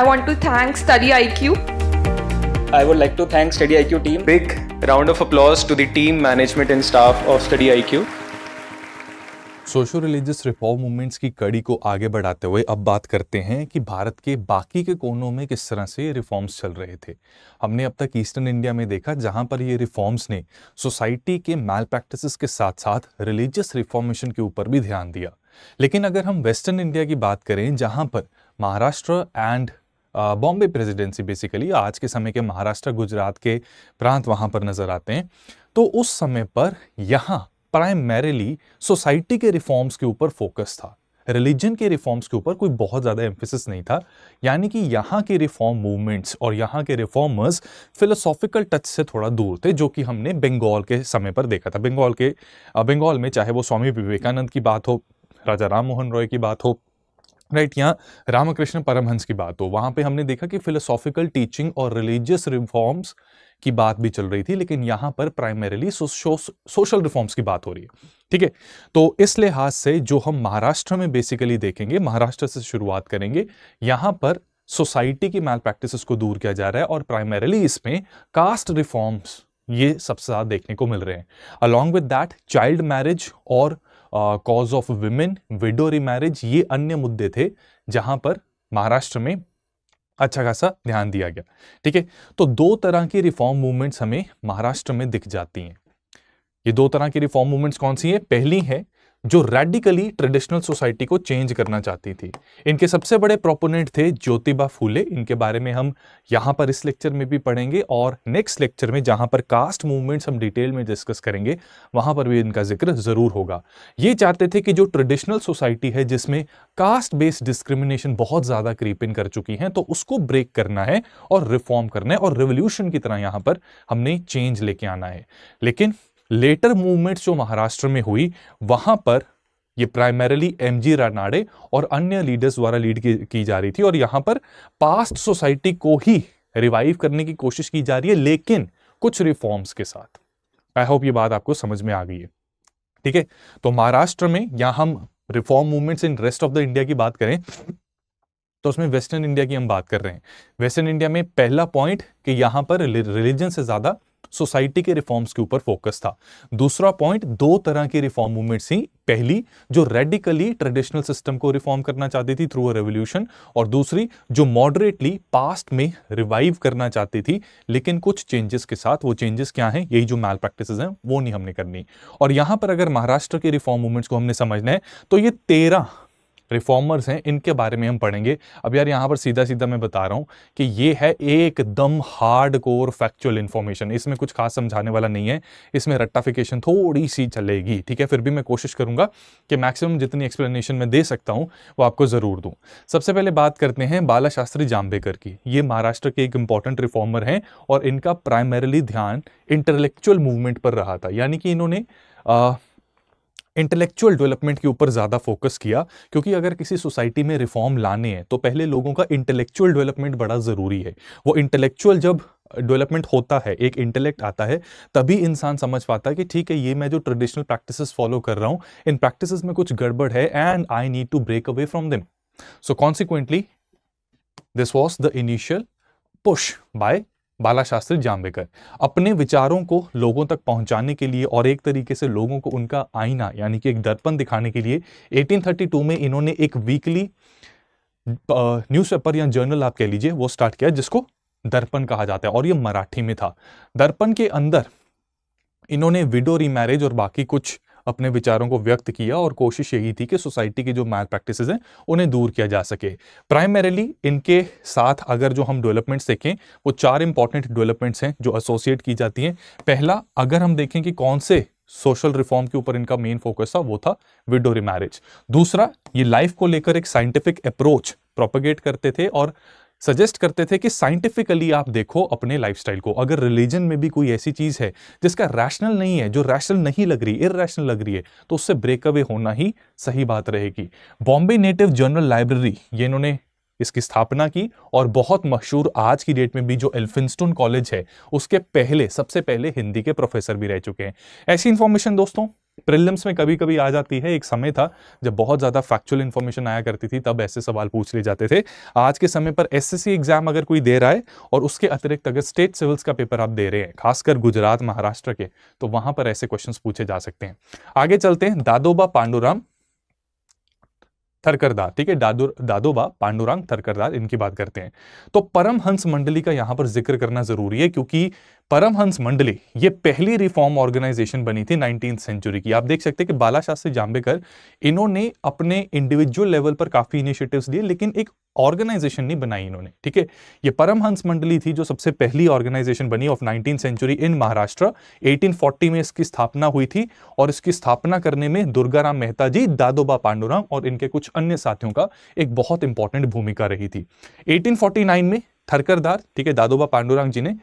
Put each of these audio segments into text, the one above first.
I want to thank Study IQ. I would like to thank Study IQ team. Big round of applause to the team, management and staff of Study IQ. Socio religious reform movements की कड़ी को आगे बढ़ाते हुए अब बात करते हैं कि भारत के बाकी के कोनों में किस तरह से ये रिफॉर्म्स चल रहे थे हमने अब तक ईस्टर्न इंडिया में देखा जहां पर ये रिफॉर्म्स ने सोसाइटी के मैल प्रैक्टिस के साथ साथ रिलीजियस रिफॉर्मेशन के ऊपर भी ध्यान दिया लेकिन अगर हम वेस्टर्न इंडिया की बात करें जहां पर Maharashtra and Bombay presidency basically आज के समय के महाराष्ट्र गुजरात के प्रांत वहाँ पर नज़र आते हैं तो उस समय पर यहाँ प्राइमरीली सोसाइटी के रिफॉर्म्स के ऊपर फोकस था रिलीजन के रिफॉर्म्स के ऊपर कोई बहुत ज़्यादा एम्फोसिस नहीं था यानी कि यहाँ के रिफॉर्म मूवमेंट्स और यहाँ के रिफॉर्मर्स फिलोसॉफिकल टच से थोड़ा दूर थे जो कि हमने बंगाल के समय पर देखा था बंगाल के बंगाल में चाहे वो स्वामी विवेकानंद की बात हो राजा राम मोहन रॉय की बात हो राइट यहाँ रामकृष्ण परमहंस की बात हो वहाँ पे हमने देखा कि फिलोसॉफिकल टीचिंग और रिलीजियस रिफॉर्म्स की बात भी चल रही थी लेकिन यहाँ पर प्राइमरीली सोशल रिफॉर्म्स की बात हो रही है ठीक है तो इस लिहाज से जो हम महाराष्ट्र में बेसिकली देखेंगे महाराष्ट्र से शुरुआत करेंगे यहाँ पर सोसाइटी की मैल प्रैक्टिस को दूर किया जा रहा है और प्राइमरीली इसमें कास्ट रिफॉर्म्स ये सबसे ज़्यादा देखने को मिल रहे हैं along with that child marriage और cause of women widow remarriage ये अन्य मुद्दे थे जहां पर महाराष्ट्र में अच्छा खासा ध्यान दिया गया ठीक है तो दो तरह की रिफॉर्म मूवमेंट्स हमें महाराष्ट्र में दिख जाती हैं ये दो तरह की रिफॉर्म मूवमेंट्स कौन सी हैं पहली है जो रेडिकली ट्रेडिशनल सोसाइटी को चेंज करना चाहती थी इनके सबसे बड़े प्रोपोनेंट थे ज्योतिबा फूले इनके बारे में हम यहाँ पर इस लेक्चर में भी पढ़ेंगे और नेक्स्ट लेक्चर में जहाँ पर कास्ट मूवमेंट्स हम डिटेल में डिस्कस करेंगे वहाँ पर भी इनका जिक्र ज़रूर होगा ये चाहते थे कि जो ट्रेडिशनल सोसाइटी है जिसमें कास्ट बेस्ड डिस्क्रिमिनेशन बहुत ज़्यादा क्रीपिन कर चुकी हैं तो उसको ब्रेक करना है और रिफॉर्म करना है और रिवोल्यूशन की तरह यहाँ पर हमने चेंज लेके आना है लेकिन लेटर मूवमेंट्स जो महाराष्ट्र में हुई वहां पर ये प्राइमरली एम जी रानाडे और अन्य लीडर्स द्वारा लीड की, की जा रही थी और यहां पर पास्ट सोसाइटी को ही रिवाइव करने की कोशिश की जा रही है लेकिन कुछ रिफॉर्म्स के साथ आई होप ये बात आपको समझ में आ गई है ठीक है तो महाराष्ट्र में या हम reform movements in rest of the India की बात करें तो उसमें वेस्टर्न इंडिया की हम बात कर रहे हैं वेस्टर्न इंडिया में पहला पॉइंट कि यहाँ पर रिलीजन से ज़्यादा सोसाइटी के रिफॉर्म्स के ऊपर फोकस था दूसरा पॉइंट दो तरह की रिफॉर्म मूवमेंट थी पहली जो रेडिकली ट्रेडिशनल सिस्टम को रिफॉर्म करना चाहती थी थ्रू अ रेवोल्यूशन और दूसरी जो मॉडरेटली पास्ट में रिवाइव करना चाहती थी लेकिन कुछ चेंजेस के साथ वो चेंजेस क्या हैं यही जो मैल प्रैक्टिस हैं वो नहीं हमने करनी और यहां पर अगर महाराष्ट्र के रिफॉर्म मूवमेंट्स को हमने समझना है तो ये तेरह रिफॉर्मर्स हैं इनके बारे में हम पढ़ेंगे अब यार यहाँ पर सीधा सीधा मैं बता रहा हूँ कि ये है एकदम हार्ड कोर फैक्चुअल इन्फॉर्मेशन इसमें कुछ खास समझाने वाला नहीं है इसमें रट्टाफिकेशन थोड़ी सी चलेगी ठीक है फिर भी मैं कोशिश करूँगा कि मैक्सिमम जितनी एक्सप्लेनेशन मैं दे सकता हूँ वो आपको ज़रूर दूँ सबसे पहले बात करते हैं बाला शास्त्री जाम्बेकर की ये महाराष्ट्र के एक इंपॉर्टेंट रिफॉर्मर हैं और इनका प्राइमरली ध्यान इंटेलेक्चुअल मूवमेंट पर रहा था यानी कि इन्होंने इंटेलेक्चुअल डेवलपमेंट के ऊपर ज़्यादा फोकस किया क्योंकि अगर किसी सोसाइटी में रिफॉर्म लाने हैं तो पहले लोगों का इंटेलेक्चुअल डेवलपमेंट बड़ा ज़रूरी है वो इंटेलेक्चुअल जब डेवलपमेंट होता है एक इंटेलेक्ट आता है तभी इंसान समझ पाता है कि ठीक है ये मैं जो ट्रेडिशनल प्रैक्टिसेस फॉलो कर रहा हूँ इन प्रैक्टिसेस में कुछ गड़बड़ है and I need to break away from them so consequently this was the initial push by Bala Shastri Jambhekar अपने विचारों को लोगों तक पहुंचाने के लिए और एक तरीके से लोगों को उनका आईना यानी कि एक दर्पण दिखाने के लिए 1832 में इन्होंने एक वीकली न्यूज़पेपर या जर्नल आप कह लीजिए वो स्टार्ट किया जिसको दर्पण कहा जाता है और ये मराठी में था दर्पण के अंदर इन्होंने विडो रीमैरिज और बाकी कुछ अपने विचारों को व्यक्त किया और कोशिश यही थी कि सोसाइटी की जो मैल प्रैक्टिस हैं उन्हें दूर किया जा सके प्राइमरीली इनके साथ अगर जो हम डेवलपमेंट्स देखें वो चार इंपॉर्टेंट डेवलपमेंट्स हैं जो एसोसिएट की जाती हैं पहला अगर हम देखें कि कौन से सोशल रिफॉर्म के ऊपर इनका मेन फोकस था वो था विडो रिमैरिज दूसरा ये लाइफ को लेकर एक साइंटिफिक अप्रोच प्रोपोगेट करते थे और सजेस्ट करते थे कि साइंटिफिकली आप देखो अपने लाइफस्टाइल को अगर रिलीजन में भी कोई ऐसी चीज़ है जिसका रैशनल नहीं है जो रैशनल नहीं लग रही रैशनल लग रही है तो उससे ब्रेकअवे होना ही सही बात रहेगी बॉम्बे नेटिव जर्नल लाइब्रेरी ये इन्होंने इसकी स्थापना की और बहुत मशहूर आज की डेट में भी जो एल्फिनस्टोन कॉलेज है उसके पहले सबसे पहले हिंदी के प्रोफेसर भी रह चुके हैं ऐसी इन्फॉर्मेशन दोस्तों प्रिलिम्स में कभी कभी आ जाती है एक समय था जब बहुत ज़्यादा फैक्चुअल इन्फॉर्मेशन आया करती थी तब ऐसे सवाल पूछ लिए जाते थे आज के समय पर एसएससी एग्जाम अगर कोई दे रहा है और उसके अतिरिक्त अगर स्टेट सिविल्स का पेपर आप दे रहे हैं खासकर गुजरात महाराष्ट्र के तो वहाँ पर ऐसे क्वेश्चन पूछे जा सकते हैं आगे चलते हैं दादोबा पांडुराम थरकरदार ठीक है दादो दादोबा पांडुरंग थरकरदार इनकी बात करते हैं तो परमहंस मंडली का यहां पर जिक्र करना जरूरी है क्योंकि परमहंस मंडली ये पहली रिफॉर्म ऑर्गेनाइजेशन बनी थी नाइनटीन सेंचुरी की आप देख सकते हैं कि बाला शास्त्री जाम्बेकर इन्होंने अपने इंडिविजुअल लेवल पर काफ़ी इनिशिएटिव्स लिए लेकिन एक ऑर्गेनाइजेशन नहीं बनाई इन्होंने ठीक है ये परमहंस मंडली थी जो सबसे पहली ऑर्गेनाइजेशन बनी of nineteen century in Maharashtra eighteen में इसकी स्थापना हुई थी और इसकी स्थापना करने में दुर्गाराम मेहता जी दादोबा पांडुराम और इनके कुछ अन्य साथियों का एक बहुत इंपॉर्टेंट भूमिका रही थी एटीन में थरकरदार ठीक है दादोबा पांडुरंग जी ने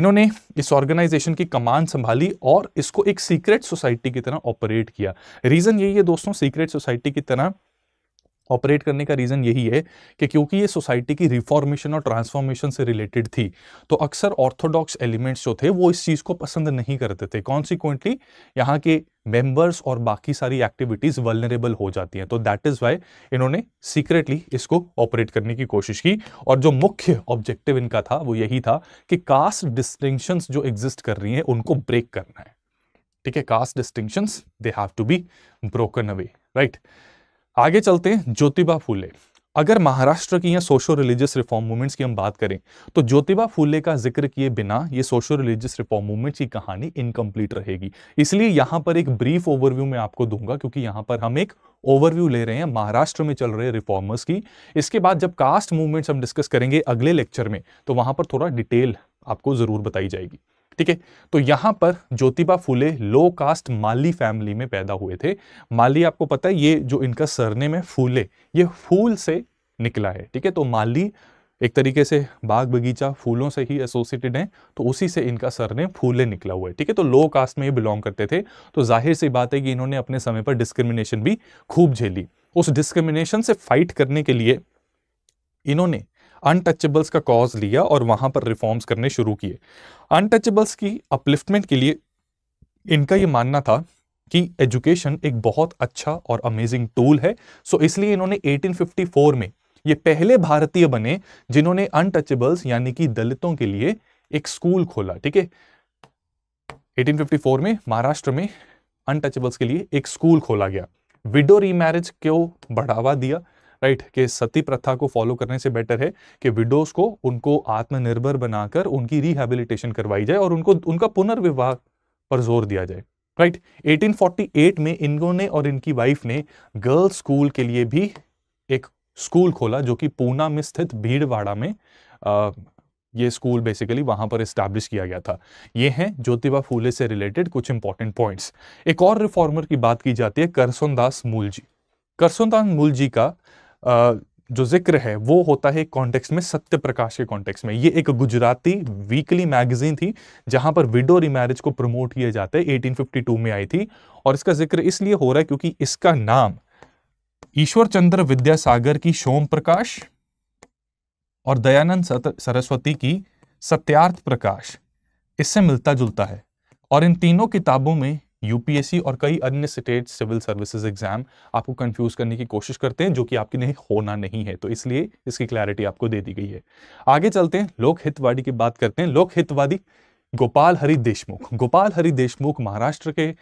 इन्होंने इस ऑर्गेनाइजेशन की कमान संभाली और इसको एक सीक्रेट सोसाइटी की तरह ऑपरेट किया रीज़न यही है दोस्तों सीक्रेट सोसाइटी की तरह ऑपरेट करने का रीज़न यही है कि क्योंकि ये सोसाइटी की रिफॉर्मेशन और ट्रांसफॉर्मेशन से रिलेटेड थी तो अक्सर ऑर्थोडॉक्स एलिमेंट्स जो थे वो इस चीज़ को पसंद नहीं करते थे कॉन्सिक्वेंटली यहाँ के मेंबर्स और बाकी सारी एक्टिविटीज़ वलनरेबल हो जाती हैं तो दैट इज़ वाई इन्होंने सीक्रेटली इसको ऑपरेट करने की कोशिश की और जो मुख्य ऑब्जेक्टिव इनका था वो यही था कि कास्ट डिस्टिंक्शंस जो एग्जिस्ट कर रही हैं उनको ब्रेक करना है ठीक है caste distinctions they have to be broken away right right? आगे चलते हैं ज्योतिबा फूले अगर महाराष्ट्र की या सोशो रिलीजियस रिफॉर्म मूवमेंट्स की हम बात करें तो ज्योतिबा फूले का जिक्र किए बिना ये सोशो रिलीजियस रिफॉर्म मूवमेंट्स की कहानी इनकम्प्लीट रहेगी इसलिए यहाँ पर एक ब्रीफ ओवरव्यू मैं आपको दूंगा क्योंकि यहाँ पर हम एक ओवरव्यू ले रहे हैं महाराष्ट्र में चल रहे रिफॉर्मर्स की इसके बाद जब कास्ट मूवमेंट्स हम डिस्कस करेंगे अगले लेक्चर में तो वहाँ पर थोड़ा डिटेल आपको ज़रूर बताई जाएगी ठीक है तो यहाँ पर Jyotiba Phule low caste Mali family में पैदा हुए थे माली आपको पता है ये जो इनका सरनेम है फूले ये फूल से निकला है ठीक है तो माली एक तरीके से बाग बगीचा फूलों से ही एसोसिएटेड है तो उसी से इनका सरनेम फूले निकला हुआ है ठीक है तो लो कास्ट में ये बिलोंग करते थे तो जाहिर सी बात है कि इन्होंने अपने समय पर डिस्क्रिमिनेशन भी खूब झेली उस डिस्क्रिमिनेशन से फाइट करने के लिए इन्होंने अनटचेबल्स का कॉज लिया और वहां पर रिफॉर्म्स करने शुरू किए अनटचेबल्स की अपलिफ्टमेंट के लिए इनका ये मानना था कि एजुकेशन एक बहुत अच्छा और अमेजिंग टूल है सो इसलिए इन्होंने 1854 में ये पहले भारतीय बने जिन्होंने अनटचेबल्स यानी कि दलितों के लिए एक स्कूल खोला ठीक है 1854 में महाराष्ट्र में अनटचेबल्स के लिए एक स्कूल खोला गया विडो रीमैरिज को बढ़ावा दिया राइट कि सती प्रथा को फॉलो करने से बेटर है कि विडोज को उनको आत्मनिर्भर बनाकर उनकी रिहेबिलिटेशन करवाई जाए और उनको उनका पुनर्विवाह पर जोर दिया जाए राइट 1848 में इन्होंने और इनकी वाइफ ने गर्ल्स स्कूल के लिए भी एक स्कूल खोला जो कि पूना में स्थित भीड़वाड़ा में आ, ये स्कूल बेसिकली वहां पर इस्टेब्लिश किया गया था ये हैं ज्योतिबा फूले से रिलेटेड कुछ इंपॉर्टेंट पॉइंट्स एक और रिफॉर्मर की बात की जाती है करसोनदास मूल जी करसोनदास मूल जी का जो जिक्र है वो होता है कॉन्टेक्स्ट में सत्य प्रकाश के कॉन्टेक्स्ट में ये एक गुजराती वीकली मैगजीन थी जहां पर विडो रिमैरिज को प्रमोट किए जाते 1852 में आई थी और इसका जिक्र इसलिए हो रहा है क्योंकि इसका नाम ईश्वर चंद्र विद्यासागर की सोम प्रकाश और दयानंद सरस्वती की सत्यार्थ प्रकाश इससे मिलता जुलता है और इन तीनों किताबों में यूपीएससी और कई अन्य स्टेट सिविल सर्विसेज एग्जाम आपको कंफ्यूज करने की कोशिश करते हैं जो कि आपके नहीं होना नहीं है तो इसलिए इसकी क्लैरिटी आपको दे दी गई है आगे चलते हैं लोक हितवादी की बात करते हैं लोक हितवादी गोपाल हरि देशमुख गोपाल हरि देशमुख महाराष्ट्र के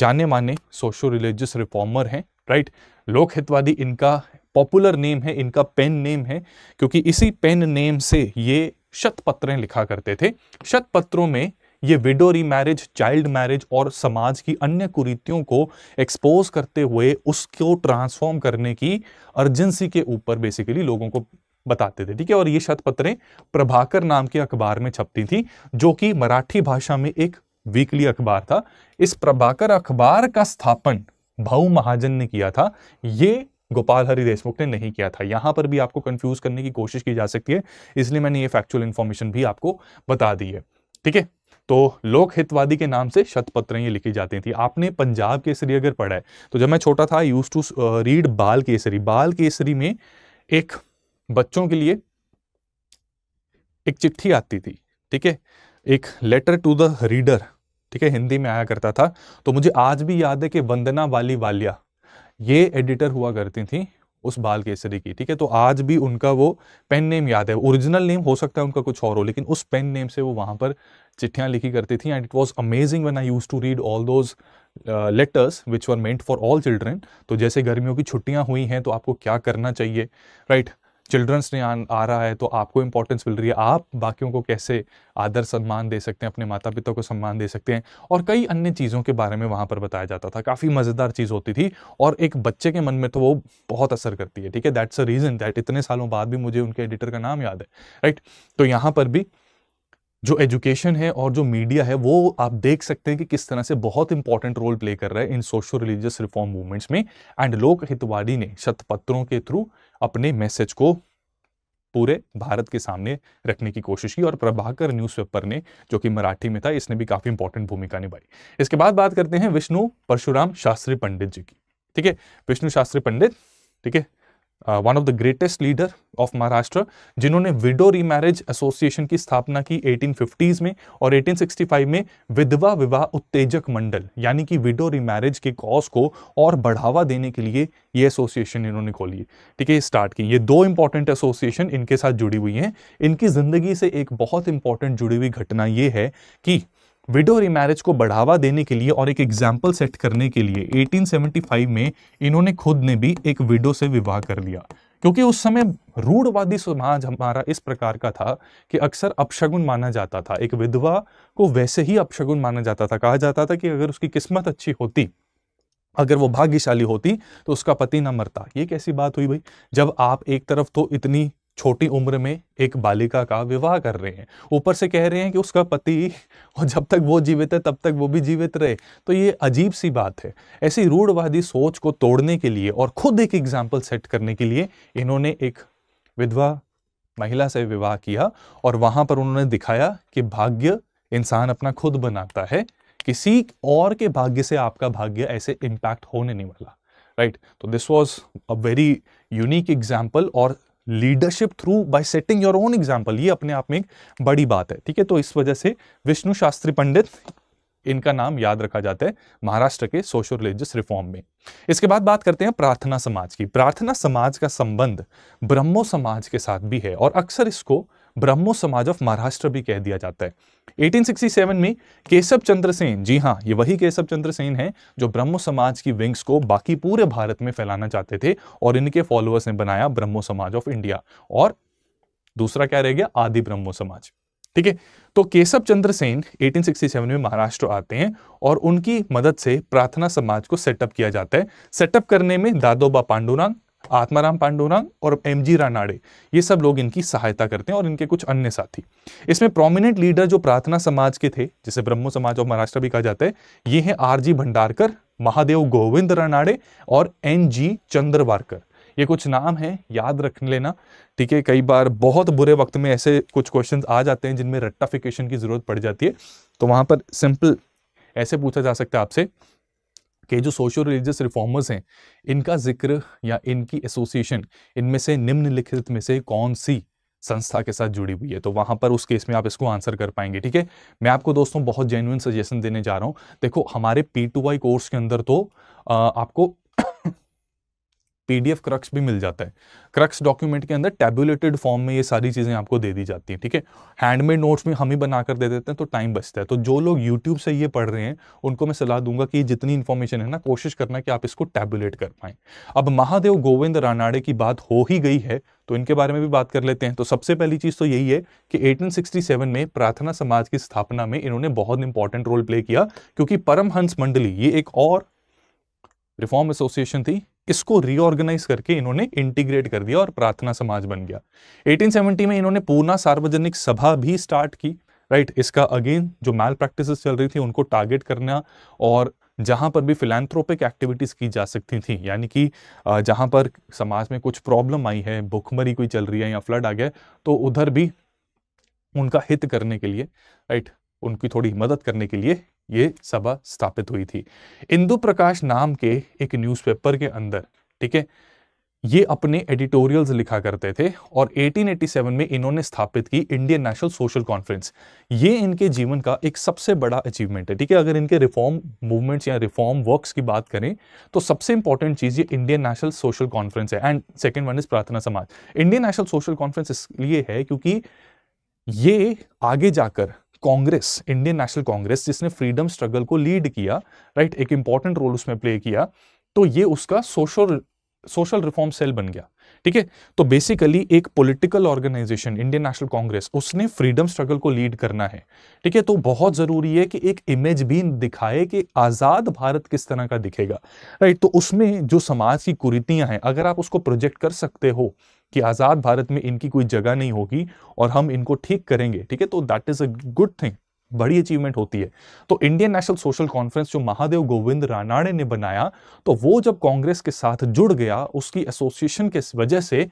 जाने माने सोशो रिलीजियस रिफॉर्मर हैं राइट लोक हितवादी इनका पॉपुलर नेम है इनका पेन नेम है क्योंकि इसी पेन नेम से ये शतपत्रें लिखा करते थे शतपत्रों में ये विडो री मैरिज चाइल्ड मैरिज और समाज की अन्य कुरीतियों को एक्सपोज करते हुए उसको ट्रांसफॉर्म करने की अर्जेंसी के ऊपर बेसिकली लोगों को बताते थे ठीक है और ये शतपत्रें प्रभाकर नाम के अखबार में छपती थी जो कि मराठी भाषा में एक वीकली अखबार था इस प्रभाकर अखबार का स्थापन भाऊ महाजन ने किया था ये गोपाल हरि देशमुख ने नहीं किया था यहां पर भी आपको कंफ्यूज करने की कोशिश की जा सकती है इसलिए मैंने ये फैक्चुअल इन्फॉर्मेशन भी आपको बता दी है ठीक है तो लोक हितवादी के नाम से शतपत्र ये लिखी जाती थी आपने पंजाब केसरी अगर पढ़ा है तो जब मैं छोटा था यूज टू रीड बाल केसरी बाल केसरी में एक बच्चों के लिए एक चिट्ठी आती थी ठीक है एक लेटर टू द रीडर ठीक है हिंदी में आया करता था तो मुझे आज भी याद है कि वंदना वाली वालिया ये एडिटर हुआ करती थी उस बाल केसरी की ठीक है तो आज भी उनका वो पेन नेम याद है ओरिजिनल नेम हो सकता है उनका कुछ और हो लेकिन उस पेन नेम से वो वहाँ पर चिट्ठियाँ लिखी करती थी and it was amazing one I use to read all those letters which were meant for all children तो जैसे गर्मियों की छुट्टियाँ हुई हैं तो आपको क्या करना चाहिए राइट right? चिल्ड्रंस ने आ, रहा है तो आपको इंपॉर्टेंस मिल रही है आप बाकियों को कैसे आदर सम्मान दे सकते हैं अपने माता पिता को सम्मान दे सकते हैं और कई अन्य चीज़ों के बारे में वहाँ पर बताया जाता था काफ़ी मज़ेदार चीज़ होती थी और एक बच्चे के मन में तो वो बहुत असर करती है ठीक है दैट्स अ रीज़न दैट इतने सालों बाद भी मुझे उनके एडिटर का नाम याद है राइट तो यहाँ पर भी जो एजुकेशन है और जो मीडिया है वो आप देख सकते हैं कि किस तरह से बहुत इंपॉर्टेंट रोल प्ले कर रहा है in socio religious reform movements में एंड लोक हितवादी ने शतपत्रों के थ्रू अपने मैसेज को पूरे भारत के सामने रखने की कोशिश की और प्रभाकर न्यूज़पेपर ने जो कि मराठी में था इसने भी काफ़ी इंपॉर्टेंट भूमिका निभाई इसके बाद बात करते हैं विष्णु परशुराम शास्त्री पंडित जी की ठीक है विष्णु शास्त्री पंडित ठीक है one of the greatest leader of Maharashtra जिन्होंने विडो रीमैरिज एसोसिएशन की स्थापना की 1850s में और 1865 में विधवा विवाह उत्तेजक मंडल यानी कि विडो रीमैरिज के कॉज को और बढ़ावा देने के लिए ये एसोसिएशन इन्होंने खोली ठीक है स्टार्ट की ये दो इंपॉर्टेंट एसोसिएशन इनके साथ जुड़ी हुई हैं इनकी ज़िंदगी से एक बहुत इंपॉर्टेंट जुड़ी हुई घटना ये है कि विडो रिमैरिज को बढ़ावा देने के लिए और एक एग्जाम्पल सेट करने के लिए 1875 में इन्होंने खुद ने भी एक विडो से विवाह कर लिया क्योंकि उस समय रूढ़वादी समाज हमारा इस प्रकार का था कि अक्सर अपशगुन माना जाता था एक विधवा को वैसे ही अपशगुन माना जाता था कहा जाता था कि अगर उसकी किस्मत अच्छी होती अगर वो भाग्यशाली होती तो उसका पति ना मरता ये कैसी बात हुई भाई जब आप एक तरफ तो इतनी छोटी उम्र में एक बालिका का विवाह कर रहे हैं ऊपर से कह रहे हैं कि उसका पति और जब तक वो जीवित है तब तक वो भी जीवित रहे तो ये अजीब सी बात है ऐसी रूढ़वादी सोच को तोड़ने के लिए और खुद एक एग्जाम्पल सेट करने के लिए इन्होंने एक विधवा महिला से विवाह किया और वहां पर उन्होंने दिखाया कि भाग्य इंसान अपना खुद बनाता है किसी और के भाग्य से आपका भाग्य ऐसे इम्पैक्ट होने नहीं वाला राइट तो this was a very unique example और leadership through by setting your own example ये अपने आप में एक बड़ी बात है ठीक है तो इस वजह से विष्णु शास्त्री पंडित इनका नाम याद रखा जाता है महाराष्ट्र के सोशो रिलीजियस रिफॉर्म में इसके बाद बात करते हैं प्रार्थना समाज की प्रार्थना समाज का संबंध ब्रह्मो समाज के साथ भी है और अक्सर इसको ब्रह्मो समाज ऑफ महाराष्ट्र भी कह दिया जाता है 1867 में केशव चंद्र सेन जी हाँ ये वही केशव चंद्र सेन है जो ब्रह्मो समाज की विंग्स को बाकी पूरे भारत में फैलाना चाहते थे और इनके फॉलोअर्स ने बनाया ब्रह्मो समाज ऑफ इंडिया और दूसरा क्या रह गया आदि ब्रह्मो समाज ठीक है तो केशव चंद्र सेन 1867 में महाराष्ट्र आते हैं और उनकी मदद से प्रार्थना समाज को सेटअप किया जाता है सेटअप करने में दादोबा पांडुरंग आत्माराम पांडुरंग और एम जी रानाडे ये सब लोग इनकी सहायता करते हैं और इनके कुछ अन्य साथी इसमें प्रोमिनेंट लीडर जो प्रार्थना समाज के थे जिसे ब्रह्मो समाज और महाराष्ट्र भी कहा जाता है ये हैं आर जी भंडारकर महादेव गोविंद रानाडे और एन जी चंद्रवारकर ये कुछ नाम हैं याद रख लेना ठीक है कई बार बहुत बुरे वक्त में ऐसे कुछ क्वेश्चंस आ जाते हैं जिनमें रट्टाफिकेशन की ज़रूरत पड़ जाती है तो वहाँ पर सिंपल ऐसे पूछा जा सकता है आपसे कि जो सोशल रिलीजियस रिफॉर्मर्स हैं इनका जिक्र या इनकी एसोसिएशन इनमें से निम्नलिखित में से कौन सी संस्था के साथ जुड़ी हुई है तो वहां पर उस केस में आप इसको आंसर कर पाएंगे ठीक है मैं आपको दोस्तों बहुत जेन्यून सजेशन देने जा रहा हूं देखो हमारे पी टू वाई कोर्स के अंदर तो आ, आपको पीडीएफ क्रक्स भी मिल जाता है क्रक्स डॉक्यूमेंट के अंदर टेबुलेटेड फॉर्म में ये सारी चीज़ें आपको दे दी जाती हैं ठीक है हैंडमेड नोट्स में हम ही बनाकर दे देते हैं तो टाइम बचता है तो जो लोग यूट्यूब से ये पढ़ रहे हैं उनको मैं सलाह दूंगा कि जितनी इन्फॉर्मेशन है ना कोशिश करना कि आप इसको टैबुलेट कर पाए अब महादेव गोविंद रानाड़े की बात हो ही गई है तो इनके बारे में भी बात कर लेते हैं तो सबसे पहली चीज़ तो यही है कि 1867 में प्रार्थना समाज की स्थापना में इन्होंने बहुत इंपॉर्टेंट रोल प्ले किया क्योंकि परमहंस मंडली ये एक और रिफॉर्म एसोसिएशन थी इसको रीऑर्गेनाइज करके इन्होंने इंटीग्रेट कर दिया और प्रार्थना समाज बन गया 1870 में इन्होंने पूर्णा सार्वजनिक सभा भी स्टार्ट की राइट इसका अगेन जो मैल प्रैक्टिस चल रही थी उनको टारगेट करना और जहां पर भी फिलेंथ्रोपिक एक्टिविटीज़ की जा सकती थी यानी कि जहां पर समाज में कुछ प्रॉब्लम आई है भुखमरी कोई चल रही है या फ्लड आ गया तो उधर भी उनका हित करने के लिए राइट उनकी थोड़ी मदद करने के लिए ये सभा स्थापित हुई थी इंदु प्रकाश नाम के एक न्यूज़पेपर के अंदर ठीक है ये अपने एडिटोरियल्स लिखा करते थे और 1887 में इन्होंने स्थापित की इंडियन नेशनल सोशल कॉन्फ्रेंस ये इनके जीवन का एक सबसे बड़ा अचीवमेंट है ठीक है अगर इनके रिफॉर्म मूवमेंट्स या रिफॉर्म वर्क्स की बात करें तो सबसे इंपॉर्टेंट चीज़ ये इंडियन नेशनल सोशल कॉन्फ्रेंस है and second one is Prarthana Samaj Indian national social conference इसलिए है क्योंकि ये आगे जाकर कांग्रेस इंडियन नेशनल कांग्रेस जिसने फ्रीडम स्ट्रगल को लीड किया राइट एक इंपॉर्टेंट रोल उसमें प्ले किया तो ये उसका सोशल सोशल रिफॉर्म सेल बन गया ठीक है तो बेसिकली एक political organisation Indian national Congress उसने फ्रीडम स्ट्रगल को लीड करना है ठीक है तो बहुत ज़रूरी है कि एक इमेज भी दिखाए कि आज़ाद भारत किस तरह का दिखेगा राइट तो उसमें जो समाज की कुरीतियां हैं अगर आप उसको प्रोजेक्ट कर सकते हो कि आज़ाद भारत में इनकी कोई जगह नहीं होगी और हम इनको ठीक करेंगे ठीक है तो that is a good thing बड़ी अचीवमेंट होती है तो इंडियन नेशनल सोशल कॉन्फ्रेंस जो महादेव गोविंद रानाणे ने बनाया तो वो जब कांग्रेस के साथ जुड़ गया उसकी एसोसिएशन के वजह से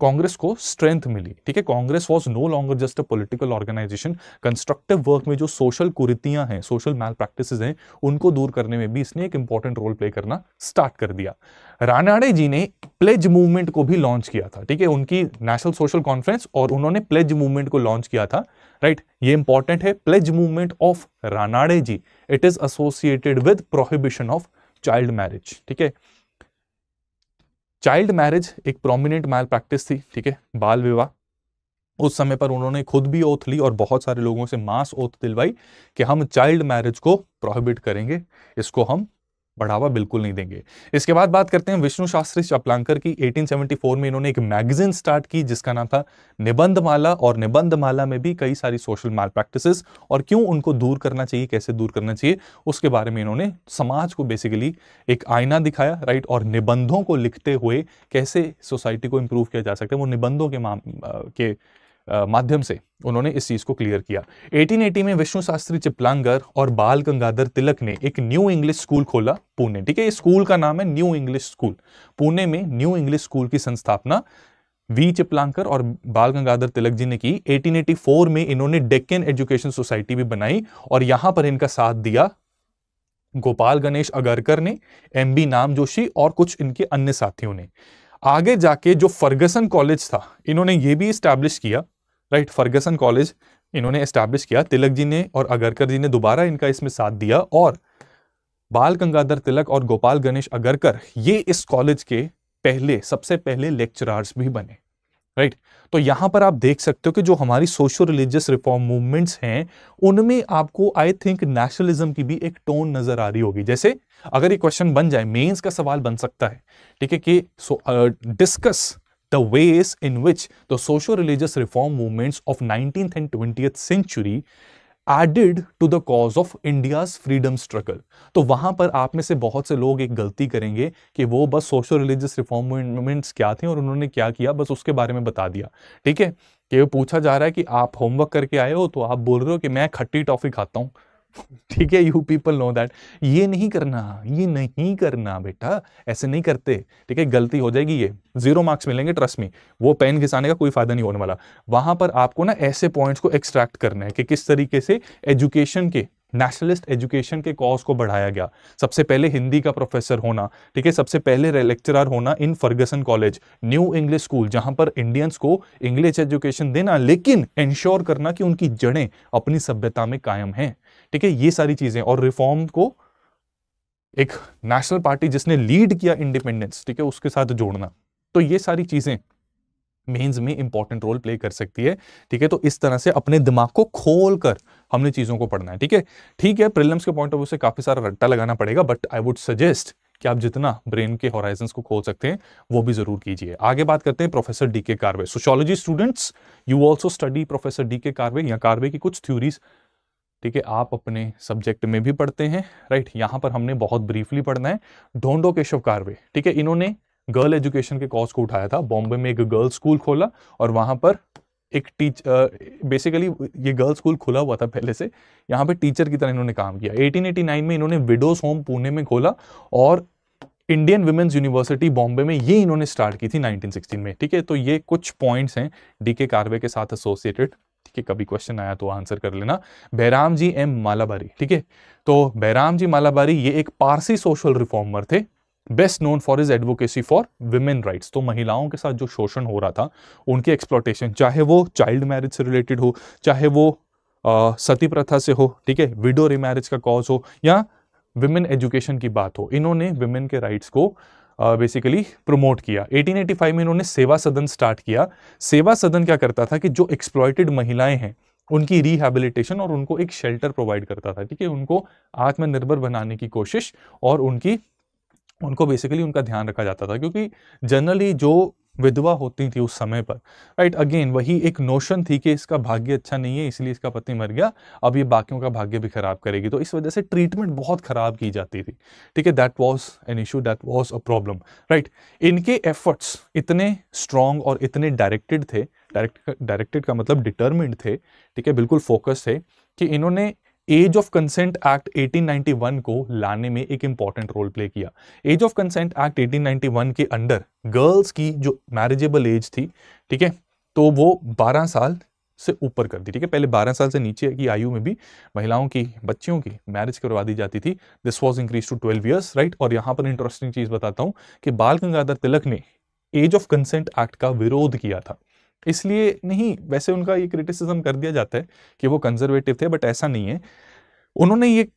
कांग्रेस को स्ट्रेंथ मिली ठीक है Congress was no longer just a political organisation constructive work में जो सोशल कुरीतियां हैं सोशल मैल प्रैक्टिस हैं उनको दूर करने में भी इसने एक इंपॉर्टेंट रोल प्ले करना स्टार्ट कर दिया रानाडे जी ने प्लेज मूवमेंट को भी लॉन्च किया था ठीक है उनकी नेशनल सोशल कॉन्फ्रेंस और उन्होंने प्लेज मूवमेंट को लॉन्च किया था राइट right? ये इंपॉर्टेंट है pledge movement of Ranade ji it is associated with prohibition of child marriage ठीक है चाइल्ड मैरिज एक प्रोमिनेंट मैल प्रैक्टिस थी ठीक है बाल विवाह उस समय पर उन्होंने खुद भी ओथ ली और बहुत सारे लोगों से मास ओथ दिलवाई कि हम चाइल्ड मैरिज को प्रोहिबिट करेंगे इसको हम बढ़ावा बिल्कुल नहीं देंगे इसके बाद बात करते हैं विष्णु शास्त्री चपलांकर की 1874 में इन्होंने एक मैगजीन स्टार्ट की जिसका नाम था निबंधमाला और निबंधमाला में भी कई सारी सोशल माल प्रैक्टिसेस और क्यों उनको दूर करना चाहिए कैसे दूर करना चाहिए उसके बारे में इन्होंने समाज को बेसिकली एक आईना दिखाया राइट और निबंधों को लिखते हुए कैसे सोसाइटी को इम्प्रूव किया जा सकता है वो निबंधों के माम के माध्यम से उन्होंने इस चीज़ को क्लियर किया 1880 में विष्णु शास्त्री चिपलांगर और बाल गंगाधर तिलक ने एक न्यू इंग्लिश स्कूल खोला पुणे ठीक है स्कूल का नाम है न्यू इंग्लिश स्कूल पुणे में न्यू इंग्लिश स्कूल की संस्थापना वी चिपलांकर और बाल गंगाधर तिलक जी ने की 1884 में इन्होंने डेक्कन एजुकेशन सोसाइटी भी बनाई और यहां पर इनका साथ दिया गोपाल गणेश अगरकर ने एम बी नाम जोशी और कुछ इनके अन्य साथियों ने आगे जाके जो फर्गसन कॉलेज था इन्होंने ये भी इस्टेब्लिश किया राइट फर्गसन कॉलेज इन्होंने एस्टैब्लिश किया तिलक जी ने और अगरकर जी ने दोबारा इनका इसमें साथ दिया और बाल गंगाधर तिलक और गोपाल गणेश अगरकर ये इस कॉलेज के पहले सबसे पहले लेक्चरार्स भी बने राइट तो यहाँ पर आप देख सकते हो कि जो हमारी सोशो रिलीजियस रिफॉर्म मूवमेंट्स हैं उनमें आपको आई थिंक नेशनलिज्म की भी एक टोन नजर आ रही होगी जैसे अगर ये क्वेश्चन बन जाए मेंस का सवाल बन सकता है ठीक है कि so discuss uh, the ways in which the social religious reform movements of 19th and 20th century added to the cause of India's freedom struggle तो वहां पर आप में से बहुत से लोग एक गलती करेंगे कि वो बस सोशल रिलीजियस रिफॉर्म मूवमेंट्स क्या थे और उन्होंने क्या किया बस उसके बारे में बता दिया ठीक है कि पूछा जा रहा है कि आप होमवर्क करके आए हो तो आप बोल रहे हो कि मैं खट्टी टॉफी खाता हूँ ठीक है यू पीपल नो दैट ये नहीं करना ये नहीं करना बेटा ऐसे नहीं करते ठीक है गलती हो जाएगी ये जीरो मार्क्स मिलेंगे ट्रस्ट में वो पेन घिसाने का कोई फायदा नहीं होने वाला वहां पर आपको ना ऐसे पॉइंट्स को एक्सट्रैक्ट करना है कि किस तरीके से एजुकेशन के नेशनलिस्ट एजुकेशन के कॉज को बढ़ाया गया सबसे पहले हिंदी का प्रोफेसर होना ठीक है सबसे पहले लेक्चरर होना in Fergusson college new English school जहां पर इंडियंस को इंग्लिश एजुकेशन देना लेकिन इंश्योर करना कि उनकी जड़ें अपनी सभ्यता में कायम हैं ठीक है ये सारी चीजें और रिफॉर्म को एक नेशनल पार्टी जिसने लीड किया इंडिपेंडेंस ठीक है उसके साथ जोड़ना तो ये सारी चीजें मेंस में इंपॉर्टेंट रोल प्ले कर सकती है ठीक है तो इस तरह से अपने दिमाग को खोल कर हमने चीज़ों को पढ़ना है ठीक है ठीक है प्रिलम्स के पॉइंट ऑफ व्यू से काफ़ी सारा रट्टा लगाना पड़ेगा बट आई वुड सजेस्ट कि आप जितना ब्रेन के हॉराइजन को खोल सकते हैं वो भी जरूर कीजिए आगे बात करते हैं professor D K Karve sociology students you also study professor D K Karve या कार्वे की कुछ थ्यूरीज ठीक है आप अपने सब्जेक्ट में भी पढ़ते हैं राइट यहाँ पर हमने बहुत ब्रीफली पढ़ना है ढोंडो केशव कार्वे ठीक है इन्होंने गर्ल एजुकेशन के कॉज को उठाया था बॉम्बे में एक गर्ल स्कूल खोला और वहाँ पर एक टीच बेसिकली ये गर्ल स्कूल खुला हुआ था पहले से यहाँ पे टीचर की तरह इन्होंने काम किया 1889 में इन्होंने विडोज होम पुणे में खोला और इंडियन वुमेन्स यूनिवर्सिटी बॉम्बे में ये इन्होंने स्टार्ट की थी 1916 में ठीक है तो ये कुछ पॉइंट्स हैं डीके कार्वे के साथ एसोसिएटेड ठीक है कभी क्वेश्चन आया तो आंसर कर लेना बैराम जी एम मालाबारी ठीक है तो बैराम जी मालाबारी ये एक पारसी सोशल रिफॉर्मर थे best known for his advocacy for women rights तो महिलाओं के साथ जो शोषण हो रहा था उनके एक्सप्लोटेशन चाहे वो चाइल्ड मैरिज से रिलेटेड हो चाहे वो आ, सती प्रथा से हो ठीक है विडो रिमैरिज का कॉज हो या विमेन एजुकेशन की बात हो इन्होंने विमेन के राइट्स को बेसिकली प्रमोट किया 1885 में इन्होंने सेवा सदन स्टार्ट किया सेवा सदन क्या करता था कि जो एक्सप्लॉयटेड महिलाएं हैं उनकी रिहेबिलिटेशन और उनको एक शेल्टर प्रोवाइड करता था ठीक है उनको आत्मनिर्भर बनाने की कोशिश और उनकी उनको बेसिकली उनका ध्यान रखा जाता था क्योंकि जनरली जो विधवा होती थी उस समय पर राइट अगेन वही एक नोशन थी कि इसका भाग्य अच्छा नहीं है इसलिए इसका पति मर गया अब ये बाकियों का भाग्य भी खराब करेगी तो इस वजह से ट्रीटमेंट बहुत ख़राब की जाती थी ठीक है that was an issue that was a problem right इनके एफर्ट्स इतने स्ट्रॉन्ग और इतने डायरेक्टेड थे डायरेक्ट डायरेक्टेड का मतलब डिटर्मिंड थे ठीक है बिल्कुल फोकस थे कि इन्होंने एज ऑफ कंसेंट एक्ट 1891 को लाने में एक इंपॉर्टेंट रोल प्ले किया एज ऑफ कंसेंट एक्ट 1891 के अंडर गर्ल्स की जो मैरिजेबल एज थी ठीक है तो वो 12 साल से ऊपर कर दी ठीक है पहले 12 साल से नीचे की आयु में भी महिलाओं की बच्चियों की मैरिज करवा दी जाती थी this was increase to twelve years right और यहाँ पर इंटरेस्टिंग चीज़ बताता हूँ कि बाल गंगाधर तिलक ने एज ऑफ कंसेंट एक्ट का विरोध किया था इसलिए नहीं वैसे उनका ये क्रिटिसिज्म कर दिया जाता है कि वो कंजर्वेटिव थे बट ऐसा नहीं है उन्होंने ये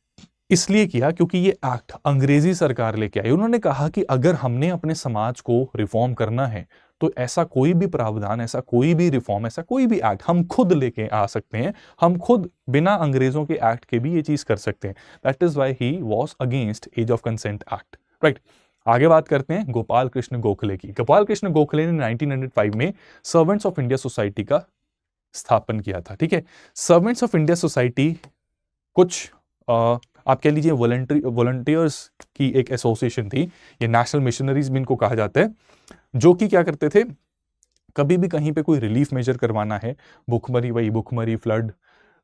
इसलिए किया क्योंकि ये एक्ट अंग्रेजी सरकार लेके आई उन्होंने कहा कि अगर हमने अपने समाज को रिफॉर्म करना है तो ऐसा कोई भी प्रावधान ऐसा कोई भी रिफॉर्म ऐसा कोई भी एक्ट हम खुद लेके आ सकते हैं हम खुद बिना अंग्रेजों के एक्ट के भी ये चीज़ कर सकते हैं that is why he was against age of consent act right आगे बात करते हैं गोपाल कृष्ण गोखले की गोपाल कृष्ण गोखले ने 1905 में सर्वेंट्स ऑफ इंडिया सोसाइटी का स्थापन किया था ठीक है सर्वेंट्स ऑफ इंडिया सोसाइटी कुछ आ, आप कह लीजिए वॉलंटरी वॉलंटियर्स की एक एसोसिएशन थी ये नेशनल मिशनरीज भी इनको कहा जाता है जो कि क्या करते थे कभी भी कहीं पे कोई रिलीफ मेजर करवाना है भुखमरी वही भूखमरी फ्लड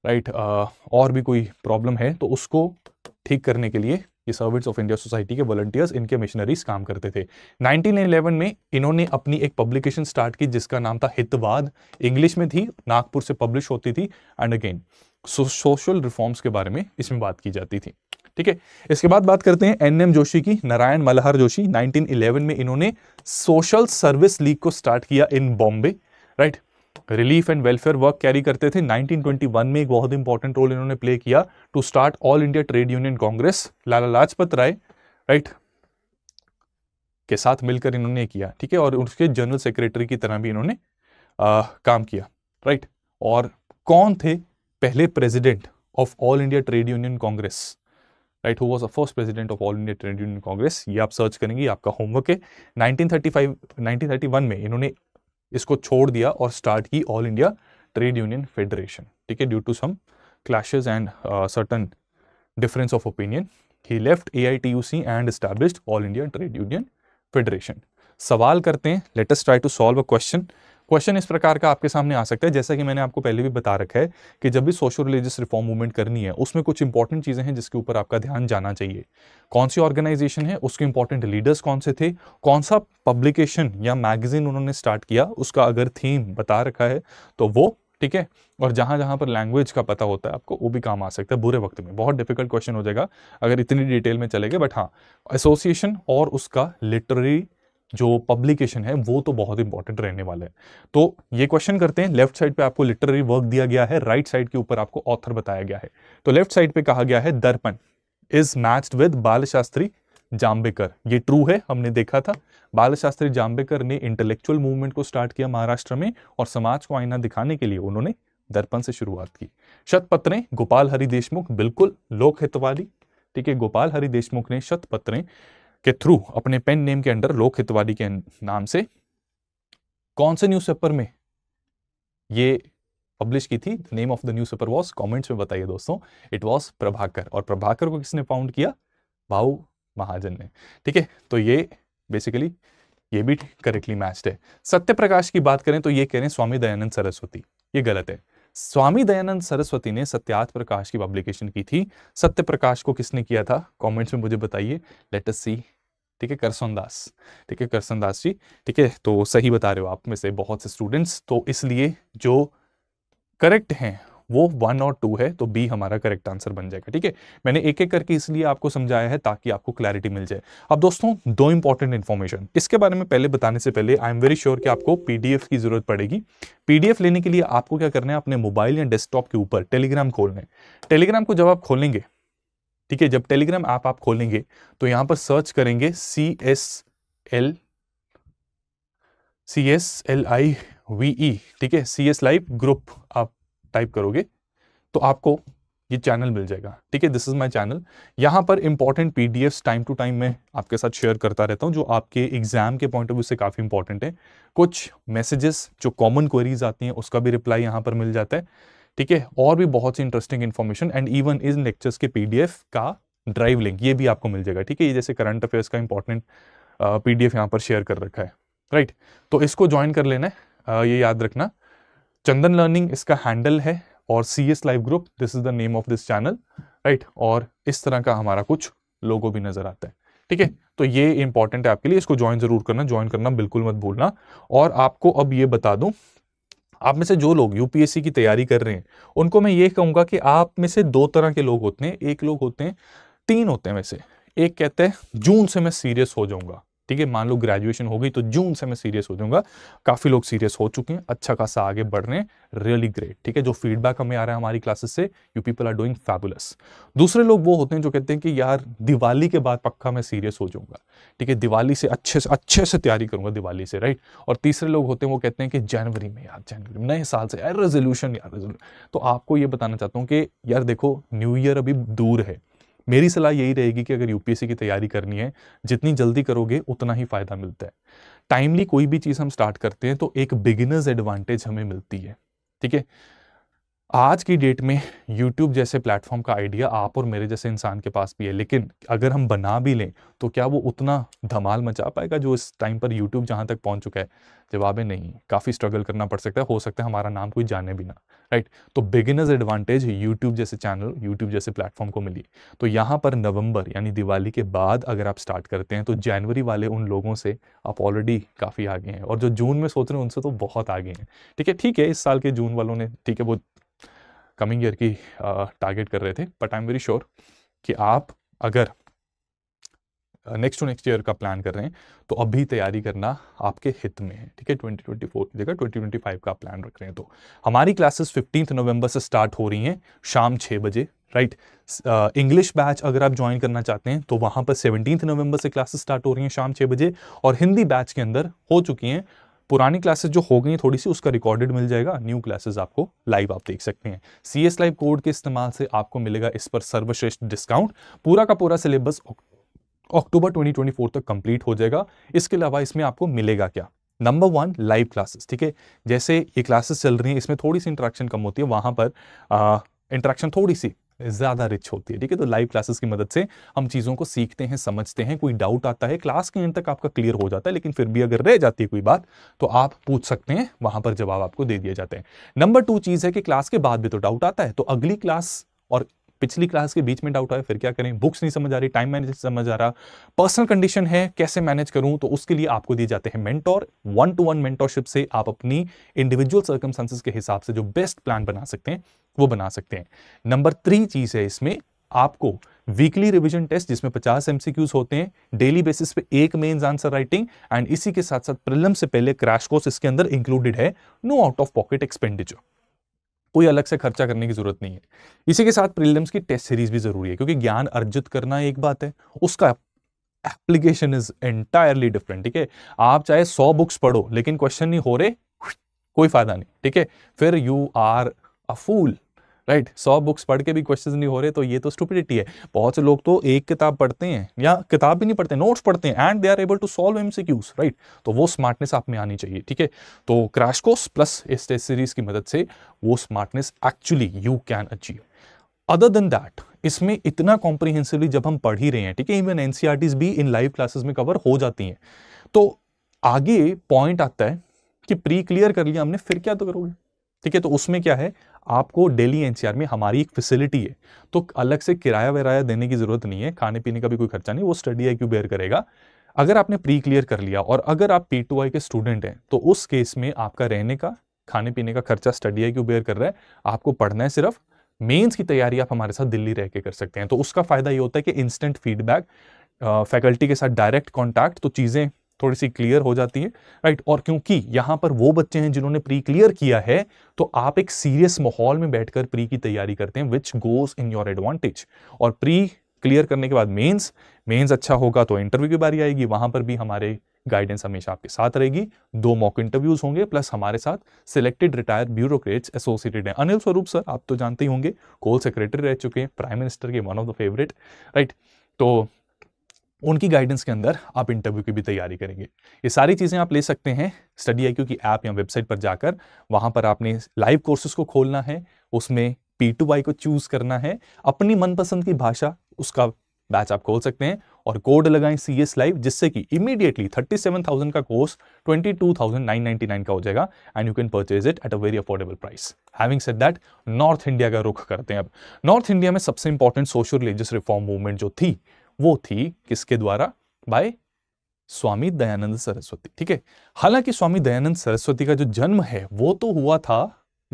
राइट और भी कोई प्रॉब्लम है तो उसको ठीक करने के लिए ये सर्वेंट्स ऑफ इंडिया सोसाइटी के वॉलंटियर्स इनके मिशनरीज काम करते थे 1911 में इन्होंने अपनी एक पब्लिकेशन स्टार्ट की जिसका नाम था हितवाद इंग्लिश में थी नागपुर से पब्लिश होती थी एंड अगेन सोशल रिफॉर्म्स के बारे में इसमें बात की जाती थी ठीक है इसके बाद बात करते हैं एन एम जोशी की नारायण मल्हार जोशी नाइनटीन में इन्होंने सोशल सर्विस लीग को स्टार्ट किया in Bombay right relief and welfare work carry करते थे 1921 में एक बहुत इंपॉर्टेंट रोल इन्होंने प्ले किया to start all India trade union Congress Lala Lajpat Rai right के साथ मिलकर इन्होंने किया ठीक है और उसके जनरल सेक्रेटरी की तरह भी इन्होंने काम किया राइट और कौन थे पहले president of all India trade union Congress right who was the first president of all India trade union Congress ये आप सर्च करेंगे आपका होमवर्क है 1935 1931 में इन्होंने इसको छोड़ दिया और स्टार्ट की all India trade union federation ठीक है due to some clashes and certain difference of opinion he left A I T U C and establish all India trade union federation सवाल करते हैं latest try to solve a question question इस प्रकार का आपके सामने आ सकता है जैसा कि मैंने आपको पहले भी बता रखा है कि जब भी सोशल रिलीजियस रिफॉर्म मूवमेंट करनी है उसमें कुछ इंपॉर्टेंट चीज़ें हैं जिसके ऊपर आपका ध्यान जाना चाहिए कौन सी ऑर्गेनाइजेशन है उसके इंपॉर्टेंट लीडर्स कौन से थे कौन सा पब्लिकेशन या मैगजीन उन्होंने स्टार्ट किया उसका अगर थीम बता रखा है तो वो ठीक है और जहाँ जहाँ पर लैंग्वेज का पता होता है आपको वो भी काम आ सकता है बुरे वक्त में बहुत डिफिकल्ट क्वेश्चन हो जाएगा अगर इतनी डिटेल में चले गए बट हाँ एसोसिएशन और उसका लिटरेरी जो पब्लिकेशन है वो तो बहुत इंपॉर्टेंट रहने वाला है तो ये क्वेश्चन करते हैं लेफ्ट साइड पे आपको लिटररी वर्क दिया गया है राइट right साइड के ऊपर आपको ऑथर बताया गया है तो लेफ्ट साइड पे कहा गया है दर्पण इज मैच्ड विद बाल शास्त्री जाम्बेकर ये ट्रू है हमने देखा था बाल शास्त्री जाम्बेकर ने इंटेलेक्चुअल मूवमेंट को स्टार्ट किया महाराष्ट्र में और समाज को आईना दिखाने के लिए उन्होंने दर्पण से शुरुआत की शतपत्रें गोपाल हरि देशमुख बिल्कुल लोकहित वाली ठीक है गोपाल हरि देशमुख ने शतपत्रें के थ्रू अपने पेन नेम के अंडर लोक हितवादी के नाम से कौन से न्यूज़पेपर में ये पब्लिश की थी the name of the newspaper was comments में बताइए दोस्तों इट वॉज प्रभाकर और प्रभाकर को किसने फाउंड किया भाऊ महाजन ने ठीक है तो ये बेसिकली ये भी करेक्टली मैच्ड है सत्य प्रकाश की बात करें तो ये कह रहे हैं स्वामी दयानंद सरस्वती ये गलत है स्वामी दयानंद सरस्वती ने सत्यार्थ प्रकाश की पब्लिकेशन की थी सत्य प्रकाश को किसने किया था कमेंट्स में मुझे बताइए लेट अस सी ठीक है करसन दास ठीक है करसन दास जी ठीक है तो सही बता रहे हो आप में से बहुत से स्टूडेंट्स तो इसलिए जो करेक्ट हैं वो वन और टू है तो बी हमारा करेक्ट आंसर बन जाएगा ठीक है मैंने एक एक करके इसलिए आपको समझाया है ताकि आपको क्लैरिटी मिल जाए अब दोस्तों दो इंपॉर्टेंट इन्फॉर्मेशन इसके बारे में पहले बताने से पहले आई एम वेरी श्योर कि आपको पीडीएफ की जरूरत पड़ेगी पीडीएफ लेने के लिए आपको क्या करना है अपने मोबाइल या डेस्कटॉप के ऊपर टेलीग्राम खोलना है टेलीग्राम को जब आप खोलेंगे ठीक है जब टेलीग्राम ऐप आप, आप खोलेंगे तो यहां पर सर्च करेंगे C S L C S L I V E ठीक है C S live group type करोगे तो आपको ये चैनल मिल जाएगा ठीक है दिस इज माय चैनल यहाँ पर important PDFs time to time मैं आपके साथ शेयर करता रहता हूँ जो आपके एग्जाम के पॉइंट ऑफ व्यू से काफ़ी इंपॉर्टेंट है कुछ मैसेजेस जो कॉमन क्वेरीज आती हैं उसका भी रिप्लाई यहाँ पर मिल जाता है ठीक है और भी बहुत सी interesting information and even in lectures के पी का ड्राइव लिंक ये भी आपको मिल जाएगा ठीक है ये जैसे करंट अफेयर्स का इंपॉर्टेंट पी डी पर शेयर कर रखा है राइट right. तो इसको ज्वाइन कर लेना है ये याद रखना चंदन लर्निंग इसका हैंडल है और C S live group this is the name of this channel right और इस तरह का हमारा कुछ लोगो भी नजर आता है ठीक है तो ये इंपॉर्टेंट है आपके लिए इसको ज्वाइन जरूर करना ज्वाइन करना बिल्कुल मत भूलना और आपको अब ये बता दूं आप में से जो लोग यूपीएससी की तैयारी कर रहे हैं उनको मैं ये कहूँगा कि आप में से दो तरह के लोग होते हैं एक लोग होते हैं तीन होते हैं वैसे एक कहते हैं जून से मैं सीरियस हो जाऊंगा ठीक है मान लो ग्रेजुएशन हो गई तो जून से मैं सीरियस हो जाऊंगा काफ़ी लोग सीरियस हो चुके हैं अच्छा खासा आगे बढ़ रहे हैं रियली ग्रेट ठीक है जो फीडबैक हमें आ रहा है हमारी क्लासेस से you people are doing fabulous दूसरे लोग वो होते हैं जो कहते हैं कि यार दिवाली के बाद पक्का मैं सीरियस हो जाऊंगा ठीक है दिवाली से अच्छे से अच्छे से तैयारी करूंगा दिवाली से राइट और तीसरे लोग होते हैं वो कहते हैं कि जनवरी में यार जनवरी में नए साल से यार रेजोल्यूशन यार रेजोल्यूशन तो आपको ये बताना चाहता हूँ कि यार देखो न्यू ईयर अभी दूर है मेरी सलाह यही रहेगी कि अगर यूपीएससी की तैयारी करनी है जितनी जल्दी करोगे उतना ही फ़ायदा मिलता है टाइमली कोई भी चीज़ हम स्टार्ट करते हैं तो एक बिगिनर्स एडवांटेज हमें मिलती है ठीक है आज की डेट में YouTube जैसे प्लेटफॉर्म का आइडिया आप और मेरे जैसे इंसान के पास भी है लेकिन अगर हम बना भी लें तो क्या वो उतना धमाल मचा पाएगा जो इस टाइम पर YouTube जहाँ तक पहुँच चुका है जवाब है नहीं काफ़ी स्ट्रगल करना पड़ सकता है हो सकता है हमारा नाम कोई जाने भी ना राइट तो बिगिनर्स एडवांटेज यूट्यूब जैसे चैनल यूट्यूब जैसे प्लेटफॉर्म को मिली तो यहाँ पर नवंबर यानी दिवाली के बाद अगर आप स्टार्ट करते हैं तो जनवरी वाले उन लोगों से आप ऑलरेडी काफ़ी आगे हैं और जो जून में सोच रहे हैं उनसे तो बहुत आगे हैं ठीक है ठीक है इस साल के जून वालों ने ठीक है वो कमिंग ईयर की टारगेट कर रहे थे but I am very sure कि आप अगर नेक्स्ट टू नेक्स्ट ईयर का प्लान कर रहे हैं तो अभी तैयारी करना आपके हित में है ठीक है ट्वेंटी ट्वेंटी फोर की जगह ट्वेंटी फाइव का प्लान रख रहे हैं तो हमारी क्लासेस फिफ्टींथ नवंबर से स्टार्ट हो रही हैं शाम छः बजे राइट इंग्लिश बैच अगर आप ज्वाइन करना चाहते हैं तो वहां पर सेवनटीन नवंबर से क्लासेस स्टार्ट हो रही हैं शाम छः बजे और हिंदी बैच के अंदर हो चुकी हैं पुरानी क्लासेस जो हो गई हैं थोड़ी सी उसका रिकॉर्डेड मिल जाएगा न्यू क्लासेस आपको लाइव आप देख सकते हैं सी एस लाइव कोड के इस्तेमाल से आपको मिलेगा इस पर सर्वश्रेष्ठ डिस्काउंट पूरा का पूरा सिलेबस अक्टूबर 2024 तक कंप्लीट हो जाएगा इसके अलावा इसमें आपको मिलेगा क्या नंबर वन लाइव क्लासेस ठीक है जैसे ये क्लासेस चल रही हैं इसमें थोड़ी सी इंट्रैक्शन कम होती है वहाँ पर इंट्रैक्शन थोड़ी सी ज़्यादा रिच होती है ठीक है तो लाइव क्लासेस की मदद से हम चीज़ों को सीखते हैं समझते हैं कोई डाउट आता है क्लास के एंड तक आपका क्लियर हो जाता है लेकिन फिर भी अगर रह जाती है कोई बात तो आप पूछ सकते हैं वहां पर जवाब आपको दे दिए जाते हैं नंबर टू चीज़ है कि क्लास के बाद भी तो डाउट आता है तो अगली क्लास और पिछली क्लास के बीच में डाउट आया फिर क्या करें बुक्स नहीं समझ आ रही टाइम मैनेज समझ आ रहा पर्सनल कंडीशन है कैसे मैनेज करूं तो उसके लिए आपको दिए जाते हैं mentor one to one mentorship से आप अपनी इंडिविजुअल सर्कमस्टांसिस के हिसाब से जो बेस्ट प्लान बना सकते हैं वो बना सकते हैं नंबर थ्री चीज़ है इसमें आपको वीकली रिवीजन टेस्ट जिसमें 50 एमसीक्यूज होते हैं डेली बेसिस पे एक मेन्स आंसर राइटिंग एंड इसी के साथ साथ प्रिलम से पहले क्रैश कोर्स इसके अंदर इंक्लूडेड है no out of pocket expenditure कोई अलग से खर्चा करने की जरूरत नहीं है इसी के साथ प्रीलिम्स की टेस्ट सीरीज भी जरूरी है क्योंकि ज्ञान अर्जित करना एक बात है उसका एप्लीकेशन इज एंटायरली डिफरेंट ठीक है आप चाहे सौ बुक्स पढ़ो लेकिन क्वेश्चन नहीं हो रहे कोई फायदा नहीं ठीक है फिर you are a fool right right? सौ बुक्स पढ़ के भी क्वेश्चन नहीं हो रहे तो ये तो स्टूपिडिटी है बहुत से लोग तो एक किताब पढ़ते हैं या किताब भी नहीं पढ़ते नोट्स पढ़ते हैं and they are able to solve M right तो वो स्मार्टनेस आप में आनी चाहिए ठीक है तो क्रैश कोर्स प्लस इस टेस्ट सीरीज की मदद से वो smartness actually you can achieve other than that इसमें इतना कॉम्प्रीहेंसिवली जब हम पढ़ ही रहे हैं ठीक है इवन एनसीआरटीज e भी इन लाइव क्लासेस में कवर हो जाती हैं तो आगे पॉइंट आता है कि प्री क्लियर कर लिया हमने फिर क्या तो करोगे ठीक है तो उसमें क्या है आपको डेली एनसीआर में हमारी एक फैसिलिटी है तो अलग से किराया वराया देने की जरूरत नहीं है खाने पीने का भी कोई खर्चा नहीं वो स्टडी आई क्यू बेयर करेगा अगर आपने प्री क्लियर कर लिया और अगर आप पी टू आई के स्टूडेंट हैं तो उस केस में आपका रहने का खाने पीने का खर्चा स्टडी आई क्यू बेयर कर रहा है आपको पढ़ना है सिर्फ मेंस की तैयारी आप हमारे साथ दिल्ली रह के कर सकते हैं तो उसका फायदा ये होता है कि इंस्टेंट फीडबैक फैकल्टी के साथ डायरेक्ट कॉन्टैक्ट तो चीज़ें थोड़ी सी क्लियर हो जाती है राइट और क्योंकि यहाँ पर वो बच्चे हैं जिन्होंने प्री क्लियर किया है तो आप एक सीरियस माहौल में बैठकर प्री की तैयारी करते हैं which goes in your advantage और प्री क्लियर करने के बाद मेंस मेंस अच्छा होगा तो इंटरव्यू की बारी आएगी वहां पर भी हमारे गाइडेंस हमेशा आपके साथ रहेगी दो मॉक इंटरव्यूज होंगे प्लस हमारे साथ सिलेक्टेड रिटायर्ड ब्यूरोक्रेट्स एसोसिएटेड हैं अनिल स्वरूप सर आप तो जानते ही होंगे कोल सेक्रेटरी रह चुके हैं प्राइम मिनिस्टर के one of the favourite right तो उनकी गाइडेंस के अंदर आप इंटरव्यू की भी तैयारी करेंगे ये सारी चीज़ें आप ले सकते हैं स्टडी आई की ऐप या वेबसाइट पर जाकर वहाँ पर आपने लाइव कोर्सेज को खोलना है उसमें पी टू वाई को चूज़ करना है अपनी मनपसंद की भाषा उसका बैच आप खोल सकते हैं और कोड लगाएं सी एस लाइव जिससे कि इमीडिएटली थर्टी सेवन थाउजेंड का course twenty two thousand nine nine का हो जाएगा and you can purchase it at a very affordable price having said that North India का रुख करते हैं अब नॉर्थ इंडिया में सबसे important social religious reform movement जो थी वो थी किसके द्वारा बाय स्वामी दयानंद सरस्वती ठीक है हालांकि स्वामी दयानंद सरस्वती का जो जन्म है वो तो हुआ था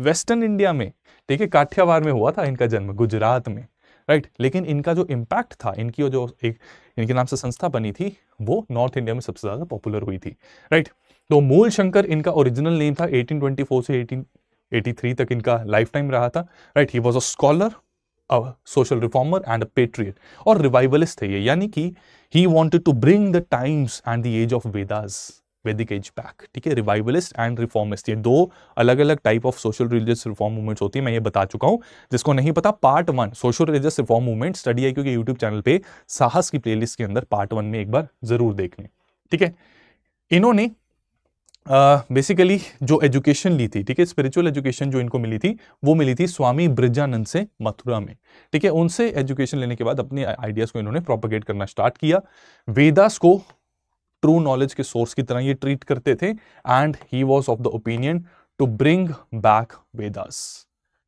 वेस्टर्न इंडिया में ठीक है काठियावार में हुआ था इनका जन्म गुजरात में राइट लेकिन इनका जो इम्पैक्ट था इनकी जो एक इनके नाम से संस्था बनी थी वो नॉर्थ इंडिया में सबसे ज़्यादा पॉपुलर हुई थी राइट तो मूल शंकर इनका ओरिजिनल नेम था 1824 से 1883 तक इनका लाइफ टाइम रहा था right he was a scholar social reformer and a patriot और रिवाइवलिस्ट थे ये यानी कि he wanted to bring the times and the age of Vedas Vedic age back ठीक है रिवाइवलिस्ट एंड रिफॉर्मिस्ट ये दो अलग अलग type of social religious reform movements होती है मैं ये बता चुका हूँ जिसको नहीं पता part one social religious reform movement study है क्योंकि यूट्यूब चैनल पे साहस की प्लेलिस्ट के अंदर पार्ट वन में एक बार जरूर देख लें ठीक है इन्होंने बेसिकली uh, जो एजुकेशन ली थी ठीक है स्पिरिचुअल एजुकेशन जो इनको मिली थी वो मिली थी स्वामी ब्रजानंद से मथुरा में ठीक है उनसे एजुकेशन लेने के बाद अपने आइडियाज़ को इन्होंने प्रोपोगेट करना स्टार्ट किया वेदास को ट्रू नॉलेज के सोर्स की तरह ये ट्रीट करते थे and he was of the opinion to bring back Vedas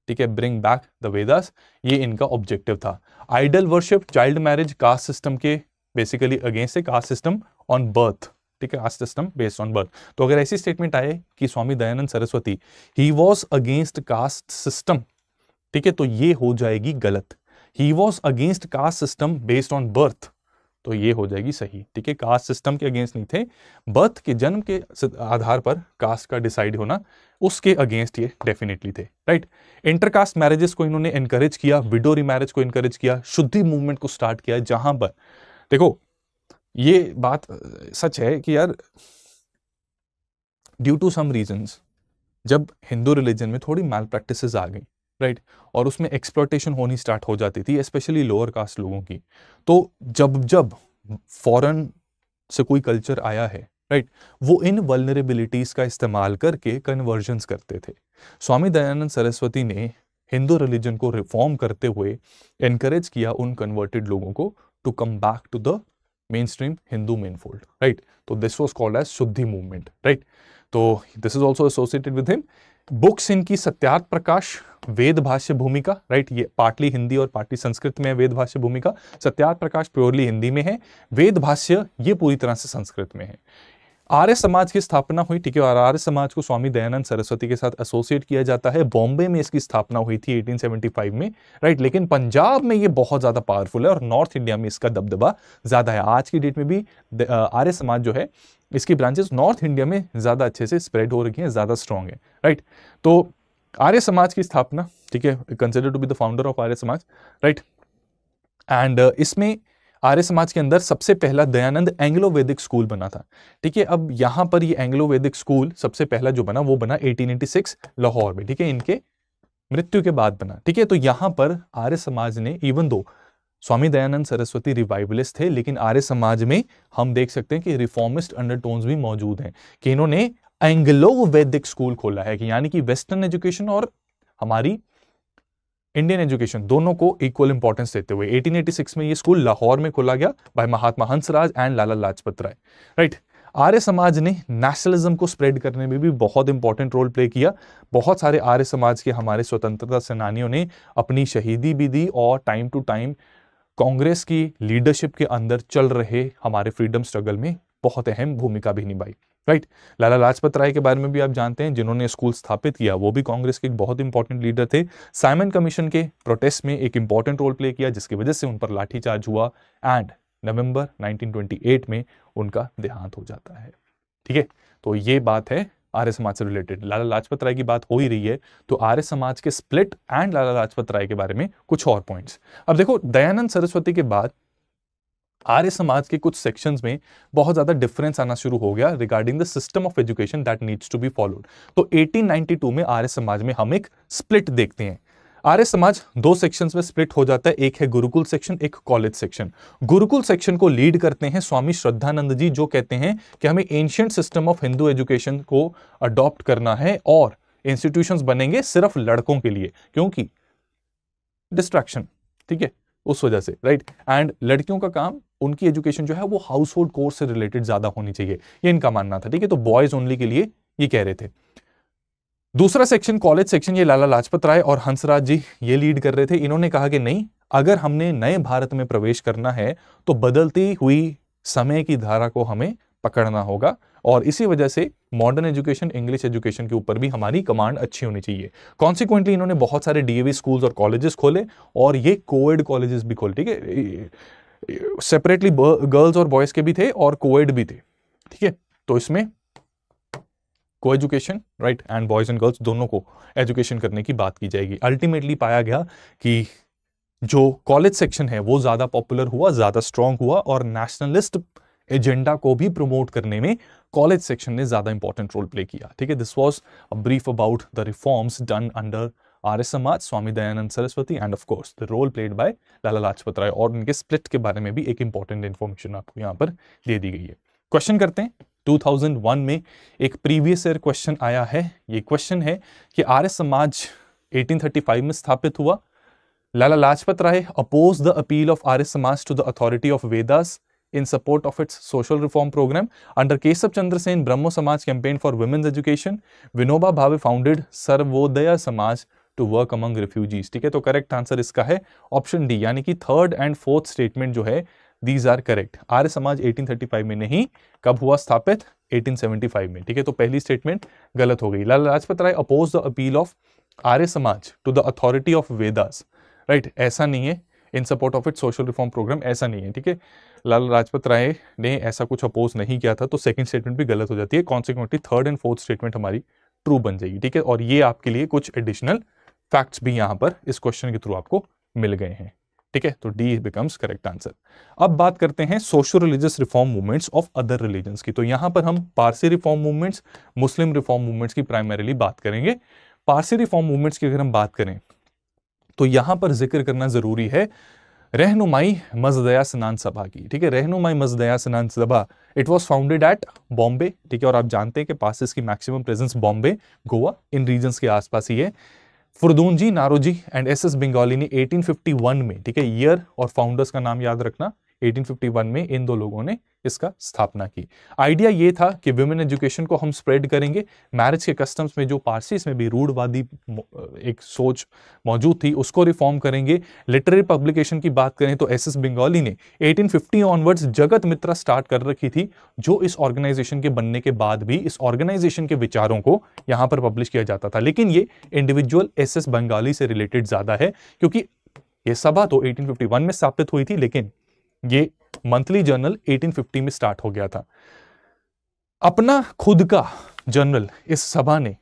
ठीक है ब्रिंग बैक द वेदास ये इनका ऑब्जेक्टिव था idol worship child marriage caste system के बेसिकली अगेंस्ट है कास्ट सिस्टम ऑन बर्थ ठीक है caste system based on birth तो अगर ऐसी स्टेटमेंट आए कि Swami Dayanand Saraswati he was against caste system ठीक है तो ये हो जाएगी गलत he was against caste system based on birth तो ये हो जाएगी सही ठीक है कास्ट सिस्टम के अगेंस्ट नहीं थे बर्थ के जन्म के आधार पर कास्ट का डिसाइड होना उसके अगेंस्ट ये डेफिनेटली थे राइट इंटरकास्ट मैरिजेस को इन्होंने एनकरेज किया विडो रिमैरिज को इनकरेज किया शुद्धि मूवमेंट को स्टार्ट किया जहां पर देखो ये बात सच है कि यार ड्यू टू सम रीजंस जब हिंदू रिलीजन में थोड़ी मैल प्रैक्टिस आ गई राइट और उसमें एक्सप्लोटेशन होनी स्टार्ट हो जाती थी स्पेशली लोअर कास्ट लोगों की तो जब जब फॉरेन से कोई कल्चर आया है राइट वो इन वलनरेबिलिटीज़ का इस्तेमाल करके कन्वर्जन करते थे स्वामी दयानंद सरस्वती ने हिंदू रिलीजन को रिफॉर्म करते हुए एनकरेज किया उन कन्वर्टेड लोगों को to come back to the main stream Hindu main fold right तो this was called as Shuddhi movement right तो this is also associated with him books इनकी सत्यार्थ प्रकाश वेद भाष्य भूमिका राइट ये पार्टली हिंदी और पार्टली संस्कृत में है वेद भाष्य भूमिका सत्यार्थ प्रकाश प्योरली हिंदी में है वेद भाष्य ये पूरी तरह से संस्कृत में है आर्य समाज की स्थापना हुई ठीक है और आर्य समाज को स्वामी दयानंद सरस्वती के साथ एसोसिएट किया जाता है बॉम्बे में इसकी स्थापना हुई थी 1875 में राइट लेकिन पंजाब में ये बहुत ज़्यादा पावरफुल है और नॉर्थ इंडिया में इसका दबदबा ज़्यादा है आज की डेट में भी आर्य समाज जो है इसकी ब्रांचेस नॉर्थ इंडिया में ज़्यादा अच्छे से स्प्रेड हो रही है ज़्यादा स्ट्रांग है राइट तो आर्य समाज की स्थापना ठीक है consider to be the founder of Arya Samaj right and इसमें आर्य समाज के अंदर सबसे पहला दयानंद एंग्लो वैदिक स्कूल बना था ठीक है अब यहां पर ये एंग्लो वैदिक स्कूल सबसे पहला जो बना वो बना 1886 लाहौर में ठीक है इनके मृत्यु के बाद बना ठीक है तो यहां पर आर्य समाज ने इवन दो स्वामी दयानंद सरस्वती रिवाइवलिस्ट थे लेकिन आर्य समाज में हम देख सकते हैं कि रिफॉर्मिस्ट अंडरटोन्स भी मौजूद हैं कि इन्होंने एंग्लो वैदिक स्कूल खोला है कि यानी कि वेस्टर्न एजुकेशन और हमारी इंडियन एजुकेशन दोनों को इक्वल इंपॉर्टेंस देते हुए 1886 में ये स्कूल लाहौर में खोला गया by Mahatma Hansraj and Lala Lajpat Rai right Arya Samaj ने नेशनलिज्म को स्प्रेड करने में भी बहुत इंपॉर्टेंट रोल प्ले किया बहुत सारे आर्य समाज के हमारे स्वतंत्रता सेनानियों ने अपनी शहीदी भी दी और टाइम टू टाइम कांग्रेस की लीडरशिप के अंदर चल रहे हमारे फ्रीडम स्ट्रगल में बहुत अहम भूमिका भी निभाई राइट लाला लाजपत राय के बारे में भी आप जानते हैं जिन्होंने स्कूल स्थापित किया वो भी कांग्रेस के एक बहुत इंपॉर्टेंट लीडर थे साइमन कमीशन के प्रोटेस्ट में एक इंपॉर्टेंट रोल प्ले किया जिसकी वजह से उन पर लाठीचार्ज हुआ एंड नवंबर 1928 में उनका देहांत हो जाता है ठीक है तो ये बात है आर्य समाज से रिलेटेड लाला लाजपत राय की बात हो ही रही है तो आर्य समाज के स्प्लिट एंड लाला लाजपत राय के बारे में कुछ और पॉइंट्स अब देखो दयानंद सरस्वती के बाद आर्य समाज के कुछ सेक्शंस में बहुत ज़्यादा डिफरेंस आना शुरू हो गया regarding the system of education that needs to be followed तो 1892 में आर्य समाज में हम एक स्प्लिट देखते हैं आर्य समाज दो सेक्शंस में स्प्लिट हो जाता है एक है गुरुकुल सेक्शन एक कॉलेज सेक्शन गुरुकुल सेक्शन को लीड करते हैं स्वामी श्रद्धानंद जी जो कहते हैं कि हमें ancient system of Hindu education को अडॉप्ट करना है और इंस्टीट्यूशंस बनेंगे सिर्फ लड़कों के लिए क्योंकि डिस्ट्रैक्शन ठीक है उस वजह से राइट एंड लड़कियों का काम उनकी एजुकेशन जो है वो हाउस होल्ड कोर्स से रिलेटेड ज़्यादा होनी चाहिए ये इनका मानना था ठीक है तो बॉयज़ ओनली के लिए ये कह रहे थे दूसरा सेक्शन कॉलेज सेक्शन ये लाला लाजपत राय और हंसराज जी ये लीड कर रहे थे इन्होंने कहा कि नहीं अगर हमने नए भारत में प्रवेश करना है तो बदलती हुई समय की धारा को हमें पकड़ना होगा और इसी वजह से मॉडर्न एजुकेशन इंग्लिश एजुकेशन के ऊपर भी हमारी कमांड अच्छी होनी चाहिए कॉन्सिक्वेंटली इन्होंने बहुत सारे डीएवी स्कूल्स और कॉलेजेस खोले और ये कोविड कॉलेजेस भी खोले ठीक है सेपरेटली गर्ल्स और बॉयज़ के भी थे और कोएड भी थे ठीक है तो इसमें को education right and boys and girls दोनों को एजुकेशन करने की बात की जाएगी अल्टीमेटली पाया गया कि जो कॉलेज सेक्शन है वो ज़्यादा पॉपुलर हुआ ज़्यादा स्ट्रांग हुआ और नेशनलिस्ट एजेंडा को भी प्रमोट करने में कॉलेज सेक्शन ने ज़्यादा इंपॉर्टेंट रोल प्ले किया ठीक है this was a brief about the reforms done under Arya Samaj Swami Dayanand Saraswati and of course the role played by Lala Lajpat Rai और उनके स्प्लिट के बारे में भी एक इंपॉर्टेंट इन्फॉर्मेशन आपको यहाँ पर दे दी गई है क्वेश्चन करते हैं 2001 में एक प्रीवियस ईयर क्वेश्चन आया है ये क्वेश्चन है कि आर्य समाज 1835 में स्थापित हुआ Lala Lajpat Rai oppose the appeal of Arya Samaj to the authority of Vedas in support of its social reform programme under Keshav Chandra Sen Brahmo Samaj campaign for women's education Vinoba Bhave founded सर्वोदया समाज टू वर्क अमंग रिफ्यूजीज ठीक है तो करेक्ट आंसर इसका है ऑप्शन डी यानी कि थर्ड एंड फोर्थ स्टेटमेंट जो है दीज आर करेक्ट आर्य समाज 1835 में नहीं कब हुआ स्थापित 1875 में ठीक है तो पहली स्टेटमेंट गलत हो गई Lala Lajpat Rai oppose the appeal of Arya Samaj to the authority of Vedas right ऐसा नहीं है in support of it social reform programme ऐसा नहीं है ठीक है लाल लाजपत राय ने ऐसा कुछ अपोज नहीं किया था तो सेकंड स्टेटमेंट भी गलत हो जाती है consequently third and fourth statement हमारी ट्रू बन जाएगी ठीक है और ये आपके लिए कुछ एडिशनल फैक्ट्स भी यहां पर इस क्वेश्चन के थ्रू आपको मिल गए हैं ठीक है तो डी बिकम्स करेक्ट आंसर अब बात करते हैं social religious reform movements of other religion की तो यहां पर हम Parsi reform movements Muslim reform movements की प्राइमरीली बात करेंगे पारसी रिफॉर्म मूवमेंट्स की अगर हम बात करें तो यहां पर जिक्र करना जरूरी है रहनुमाई मजदया स्नान सभा की ठीक है रहनुमाई Mazdayasnan Sabha it was founded at Bombay ठीक है और आप जानते हैं कि पासिस की मैक्सिमम प्रेजेंस बॉम्बे गोवा इन रीजन के आसपास ही है Furdoon Naro Naoroji and S S Bengali ने 1851 में ठीक है ईयर और फाउंडर्स का नाम याद रखना 1851 में इन दो लोगों ने इसका स्थापना की आइडिया ये था कि वुमेन एजुकेशन को हम स्प्रेड करेंगे मैरिज के कस्टम्स में जो पारसीस में भी रूढ़वादी एक सोच मौजूद थी उसको रिफॉर्म करेंगे लिटरेरी पब्लिकेशन की बात करें तो एस एस बंगाली ने 1850 ऑनवर्ड्स जगत मित्रा स्टार्ट कर रखी थी जो इस ऑर्गेनाइजेशन के बनने के बाद भी इस ऑर्गेनाइजेशन के विचारों को यहाँ पर पब्लिश किया जाता था लेकिन ये इंडिविजुअल एस एस बंगाली से रिलेटेड ज़्यादा है क्योंकि ये सभा तो 1851 में स्थापित हुई थी लेकिन ये मंथली जर्नल 1850 में स्टार्ट हो गया था अपना खुद का जर्नल इस सभा ने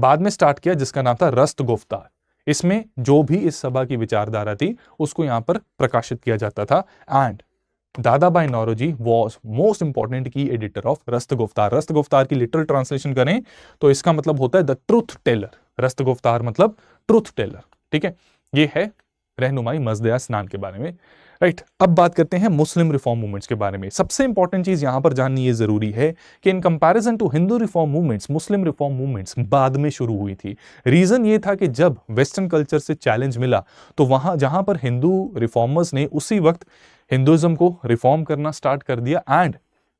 बाद में स्टार्ट किया जिसका नाम था रस्त गुफ्तार इसमें जो भी इस सभा की विचारधारा थी उसको यहां पर प्रकाशित किया जाता था and Dadabhai Naoroji was most important की एडिटर ऑफ रस्त गुफ्तार रस्त गुफ्तार की लिटरल ट्रांसलेशन करें तो इसका मतलब होता है the truth teller Rast Goftar मतलब ट्रूथ टेलर ठीक है ये है रहनुमाई मजदया स्नान के बारे में राइट right. अब बात करते हैं मुस्लिम रिफॉर्म मूवमेंट्स के बारे में सबसे इंपॉर्टेंट चीज़ यहां पर जाननी ये ज़रूरी है कि in comparison to Hindu reform movements Muslim reform movements बाद में शुरू हुई थी रीज़न ये था कि जब वेस्टर्न कल्चर से चैलेंज मिला तो वहां जहां पर हिंदू रिफॉर्मर्स ने उसी वक्त हिंदुज्म को रिफॉर्म करना स्टार्ट कर दिया एंड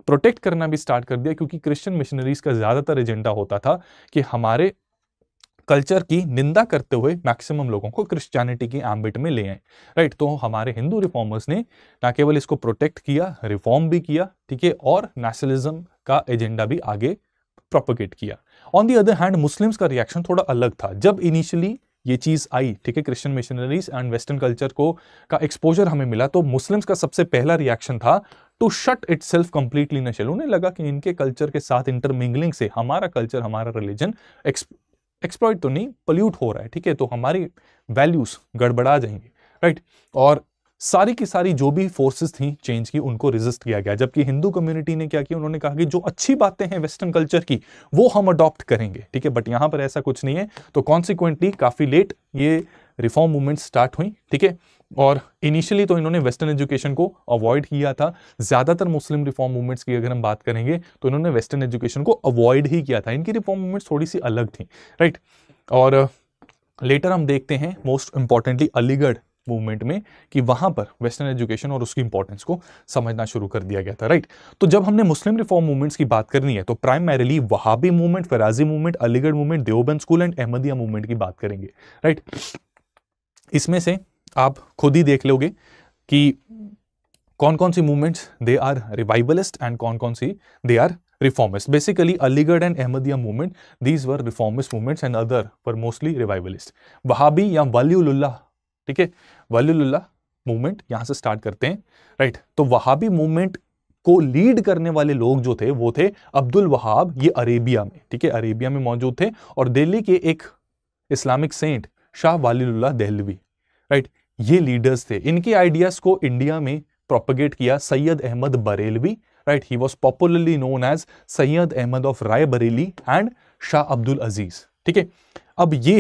प्रोटेक्ट करना भी स्टार्ट कर दिया क्योंकि क्रिश्चियन मिशनरीज का ज़्यादातर एजेंडा होता था कि हमारे कल्चर की निंदा करते हुए मैक्सिमम लोगों को क्रिश्चियनिटी की एम्बिट में ले आए राइट तो हमारे हिंदू रिफॉर्मर्स ने ना केवल इसको प्रोटेक्ट किया रिफॉर्म भी किया ठीक है और नेशनलिज्म का एजेंडा भी आगे प्रोपोगेट किया on the other hand Muslims का रिएक्शन थोड़ा अलग था जब इनिशियली ये चीज़ आई ठीक है Christian missionaries and western culture को का एक्सपोजर हमें मिला तो मुस्लिम्स का सबसे पहला रिएक्शन था to shut itself completely नशल उन्हें लगा कि इनके कल्चर के साथ इंटरमिंगलिंग से हमारा कल्चर हमारा रिलीजन एक्सप्लॉयट तो नहीं पल्यूट हो रहा है ठीक है तो हमारी वैल्यूज़ गड़बड़ा जाएंगे राइट और सारी की सारी जो भी फोर्सेस थी चेंज की उनको रिजिस्ट किया गया जबकि हिंदू कम्युनिटी ने क्या किया उन्होंने कहा कि जो अच्छी बातें हैं वेस्टर्न कल्चर की वो हम अडॉप्ट करेंगे ठीक है बट यहां पर ऐसा कुछ नहीं है तो कॉन्सिक्वेंटली काफ़ी लेट ये रिफॉर्म मूवमेंट स्टार्ट हुई ठीक है और इनिशियली तो इन्होंने वेस्टर्न एजुकेशन को अवॉइड किया था ज़्यादातर मुस्लिम रिफॉर्म मूवमेंट्स की अगर हम बात करेंगे तो इन्होंने वेस्टर्न एजुकेशन को अवॉइड ही किया था इनकी रिफॉर्म मूवमेंट्स थोड़ी सी अलग थी राइट और लेटर हम देखते हैं मोस्ट इंपॉर्टेंटली अलीगढ़ मूवमेंट में कि वहां पर वेस्टर्न एजुकेशन और उसकी इंपॉर्टेंस को समझना शुरू कर दिया गया था राइट तो जब हमने मुस्लिम रिफॉर्म मूवमेंट्स की बात करनी है तो primarily Wahabi movement Faraizi movement Aligarh movement Deoband school and Ahmadiya movement की बात करेंगे राइट इसमें से आप खुद ही देख लोगे कि कौन कौन सी movements they are revivalist and कौन कौन सी they are reformist basically Aligarh and Ahmadiya movement these were reformist movements and other were mostly revivalist Wahabi या वलीउल्लाह, ठीक है वलीउल्लाह मूवमेंट यहाँ से स्टार्ट करते हैं राइट right? तो वहाबी मूवमेंट को लीड करने वाले लोग जो थे वो थे अब्दुल वहाब ये अरेबिया में ठीक है अरेबिया में मौजूद थे और दिल्ली के एक Islamic saint Shah Waliullah Dehlavi right ये लीडर्स थे इनकी आइडियाज को इंडिया में प्रोपगेट किया Syed Ahmad Barelvi right he was popularly known as Syed Ahmad of Rae Bareli and Shah Abdul Aziz ठीक है अब ये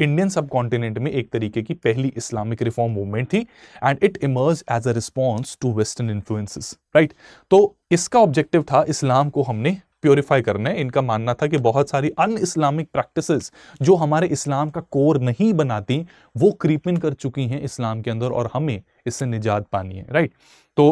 इंडियन सब कॉन्टिनेंट में एक तरीके की पहली इस्लामिक रिफॉर्म मूवमेंट थी and it emerge as a response to western influences right तो इसका ऑब्जेक्टिव था इस्लाम को हमने प्योरीफाई करने इनका मानना था कि बहुत सारी अन इस्लामिक प्रैक्टिसेस जो हमारे इस्लाम का कोर नहीं बनाती वो क्रीपिन कर चुकी हैं इस्लाम के अंदर और हमें इससे निजात पानी है राइट तो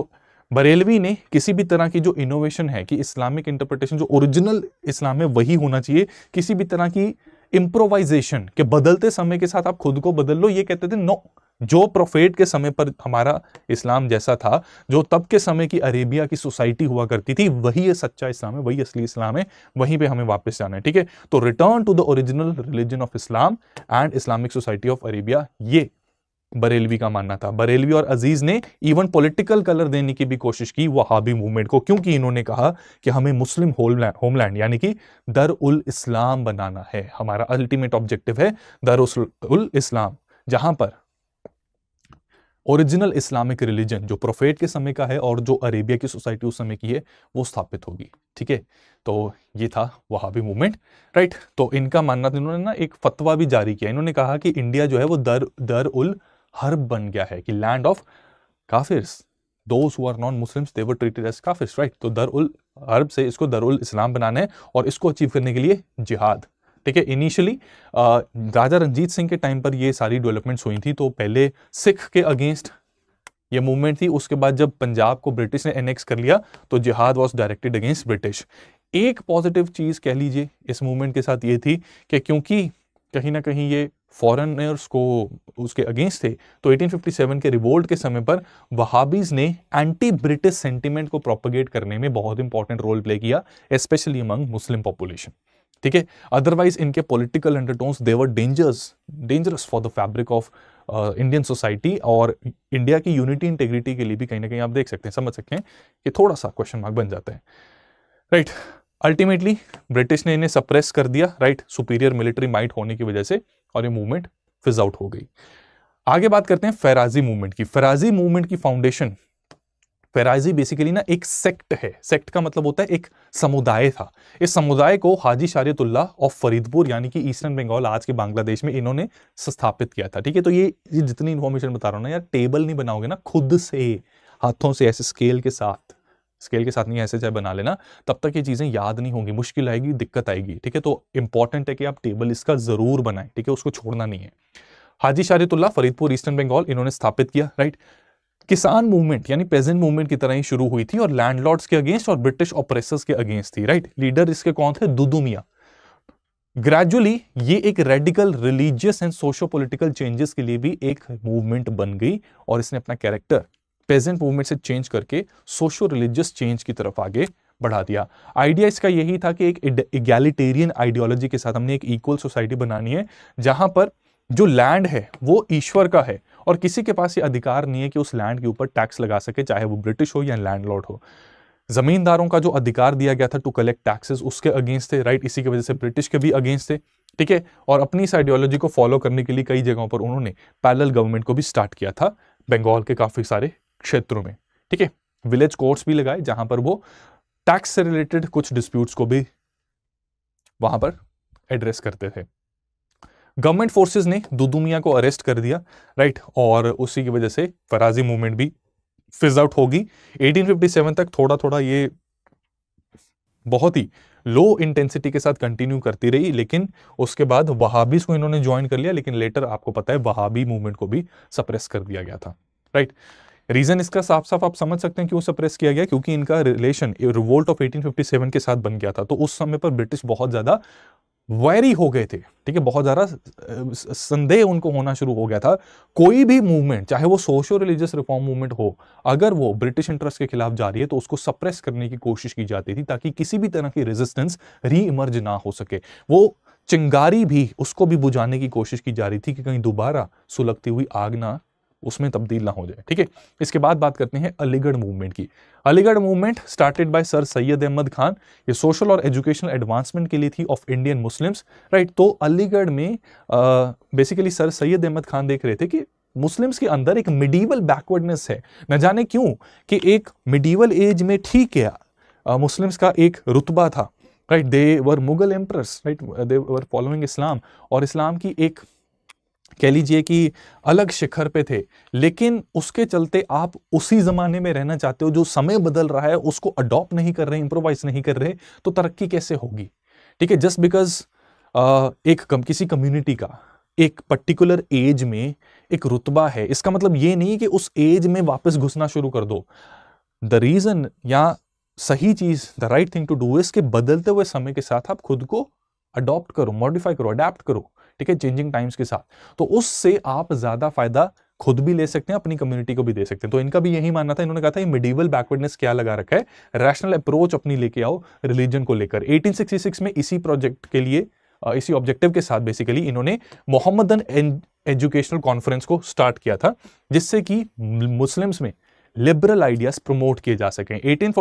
बरेलवी ने किसी भी तरह की जो इनोवेशन है कि इस्लामिक इंटरप्रिटेशन जो ओरिजिनल इस्लाम है वही होना चाहिए किसी भी तरह की इम्प्रोवाइजेशन के बदलते समय के साथ आप खुद को बदल लो ये कहते थे नो no, जो प्रोफेट के समय पर हमारा इस्लाम जैसा था जो तब के समय की अरेबिया की सोसाइटी हुआ करती थी वही ये सच्चा इस्लाम है वही असली इस्लाम है वहीं पे हमें वापस जाना है ठीक है तो return to the original religion of Islam and Islamic society of Arabia ये बरेलवी का मानना था बरेलवी और अजीज ने इवन पॉलिटिकल कलर देने की भी कोशिश की वहाबी मूवमेंट को क्योंकि इन्होंने कहा कि हमें मुस्लिम होमलैंड यानी कि दर उल इस्लाम बनाना है हमारा अल्टीमेट ऑब्जेक्टिव है दर उल इस्लाम जहां पर ओरिजिनल इस्लामिक रिलीजन जो प्रोफेट के समय का है और जो अरेबिया की सोसाइटी उस समय की है वो स्थापित होगी ठीक है तो ये था वहाबी मूवमेंट राइट तो इनका मानना था इन्होंने ना एक फतवा भी जारी किया इन्होंने कहा कि इंडिया जो है वो दर दर उल हर्ब बन गया है कि land of kafirs those who are non Muslims treated as kafirs right तो दर उल हर्ब से इसको दर उल इस्लाम बनाना है और इसको अचीव करने के लिए जिहाद ठीक है इनिशियली राजा रंजीत सिंह के टाइम पर ये सारी डेवलपमेंट्स हुई थी तो पहले सिख के अगेंस्ट ये मूवमेंट थी उसके बाद जब पंजाब को ब्रिटिश ने एनेक्स कर लिया तो jihad was directed against British एक पॉजिटिव चीज़ कह लीजिए इस मूवमेंट के साथ ये थी कि क्योंकि कहीं ना कहीं ये फॉरनर्स को उसके अगेंस्ट थे तो 1857 के रिवोल्ट के समय पर वहाबीज़ ने एंटी ब्रिटिश सेंटीमेंट को प्रोपगेट करने में बहुत इंपॉर्टेंट रोल प्ले किया स्पेशली अमंग मुस्लिम पॉपुलेशन ठीक है अदरवाइज इनके political undertones they were dangers dangerous for the fabric of Indian society और इंडिया की यूनिटी इंटेग्रिटी के लिए भी कहीं ना कहीं आप देख सकते हैं समझ सकते हैं कि थोड़ा सा क्वेश्चन मार्क बन जाता है राइट अल्टीमेटली ब्रिटिश ने इन्हें सप्रेस कर दिया राइट सुपीरियर मिलिट्री माइट होने की वजह से और ये मूवमेंट फिज आउट हो गई आगे बात करते हैं फेराजी मूवमेंट की फेराजी मूवमेंट की फाउंडेशन फेराइजी बेसिकली ना एक सेक्ट है सेक्ट का मतलब होता है एक समुदाय था इस समुदाय को हाजी शारियतुल्लाह ऑफ फरीदपुर यानी कि ईस्टर्न बंगाल आज के बांग्लादेश में इन्होंने स्थापित किया था ठीक है तो ये, ये जितनी इन्फॉर्मेशन बता रहा हूँ ना यार टेबल नहीं बनाओगे ना खुद से हाथों से ऐसे स्केल के साथ स्केल के साथ नहीं ऐसे चाहे बना लेना तब तक ये चीज़ें याद नहीं होंगी मुश्किल आएगी दिक्कत आएगी ठीक है तो इंपॉर्टेंट है कि आप टेबल इसका ज़रूर बनाएं ठीक है उसको छोड़ना नहीं है हाजी शारितुल्ला फरीदपुर ईस्टर्न बंगाल इन्होंने स्थापित किया राइट किसान मूवमेंट यानी पेजेंट मूवमेंट की तरह ही शुरू हुई थी और लैंडलॉर्ड्स के अगेंस्ट और ब्रिटिश ऑपरेसर्स के अगेंस्ट थी राइट लीडर इसके कौन थे दुदुमिया ग्रेजुअली ये एक radical religious and socio political changes के लिए भी एक मूवमेंट बन गई और इसने अपना कैरेक्टर पेजेंट मूवमेंट से चेंज करके सोशो रिलीजियस चेंज की तरफ आगे बढ़ा दिया आइडिया इसका यही था कि एक इगैलिटेरियन आइडियोलॉजी के साथ हमने एक इक्वल सोसाइटी बनानी है जहां पर जो लैंड है वो ईश्वर का है और किसी के पास ये अधिकार नहीं है कि उस लैंड के ऊपर टैक्स लगा सके चाहे वो ब्रिटिश हो या लैंडलॉर्ड हो ज़मींदारों का जो अधिकार दिया गया था टू कलेक्ट टैक्सेस उसके अगेंस्ट थे राइट इसी की वजह से ब्रिटिश के भी अगेंस्ट थे ठीक है और अपनी इस आइडियोलॉजी को फॉलो करने के लिए कई जगहों पर उन्होंने पैरल गवर्नमेंट को भी स्टार्ट किया था बंगाल के काफ़ी सारे क्षेत्रों में ठीक है विलेज कोर्ट्स भी लगाए जहां पर वो टैक्स से रिलेटेड कुछ डिस्प्यूट्स को भी वहां पर एड्रेस करते थे गवर्नमेंट फोर्सेस ने दुदू मियाँ को अरेस्ट कर दिया राइट और उसी की वजह से फराजी मूवमेंट भी फिज आउट होगी 1857 तक थोड़ा थोड़ा ये बहुत ही लो इंटेंसिटी के साथ कंटिन्यू करती रही लेकिन उसके बाद वहाबीज को इन्होंने ज्वाइन कर लिया लेकिन लेटर आपको पता है वहाबी मूवमेंट को भी सप्रेस कर दिया गया था राइट रीजन इसका साफ साफ आप समझ सकते हैं कि वो सप्रेस किया गया क्योंकि इनका रिलेशन रिवोल्ट ऑफ 1857 के साथ बन गया था तो उस समय पर ब्रिटिश बहुत ज़्यादा वैरी हो गए थे ठीक है बहुत ज़्यादा संदेह उनको होना शुरू हो गया था कोई भी मूवमेंट चाहे वो सोशल रिलीजियस रिफॉर्म मूवमेंट हो अगर वो ब्रिटिश इंटरेस्ट के खिलाफ जा रही है तो उसको सप्रेस करने की कोशिश की जाती थी ताकि किसी भी तरह की रेजिस्टेंस री इमर्ज ना हो सके वो चिंगारी भी उसको भी बुझाने की कोशिश की जा रही थी कि कहीं दोबारा सुलगती हुई आग ना उसमें तब्दील ना हो जाए ठीक है इसके बाद बात करते हैं अलीगढ़ मूवमेंट की Aligarh movement started by sir Syed Ahmad Khan ये सोशल और एजुकेशनल एडवांसमेंट के लिए थी ऑफ इंडियन मुस्लिम्स राइट तो अलीगढ़ में बेसिकली सर सैयद अहमद खान देख रहे थे कि मुस्लिम्स के अंदर एक मिडीवल बैकवर्डनेस है न जाने क्यों कि एक मिडीवल एज में ठीक है मुस्लिम्स का एक रुतबा था right they were Mughal emperors right they were following Islam और इस्लाम की एक कह लीजिए कि अलग शिखर पे थे लेकिन उसके चलते आप उसी ज़माने में रहना चाहते हो जो समय बदल रहा है उसको अडॉप्ट नहीं कर रहे इंप्रोवाइज नहीं कर रहे तो तरक्की कैसे होगी ठीक है जस्ट बिकॉज एक कम किसी कम्युनिटी का एक पर्टिकुलर एज में एक रुतबा है इसका मतलब ये नहीं कि उस एज में वापस घुसना शुरू कर दो द रीज़न या सही चीज़ the right thing to do इसके के बदलते हुए समय के साथ आप खुद को अडॉप्ट करो मॉडिफाई करो अडेप्ट करो ठीक है चेंजिंग टाइम्स के साथ तो उससे आप ज़्यादा फायदा खुद भी ले सकते हैं अपनी कम्युनिटी को भी दे सकते हैं तो इनका भी यही मानना था इन्होंने कहा था ये मिडीवल बैकवर्डनेस क्या लगा रखा है रैशनल अप्रोच अपनी लेके आओ रिलीजन को लेकर 1866 में इसी प्रोजेक्ट के लिए इसी ऑब्जेक्टिव के साथ बेसिकली इन्होंने मोहम्मदन एजुकेशनल कॉन्फ्रेंस को स्टार्ट किया था जिससे कि मुस्लिम्स में लिबरल आइडियाज प्रमोट किए जा सकें एटीन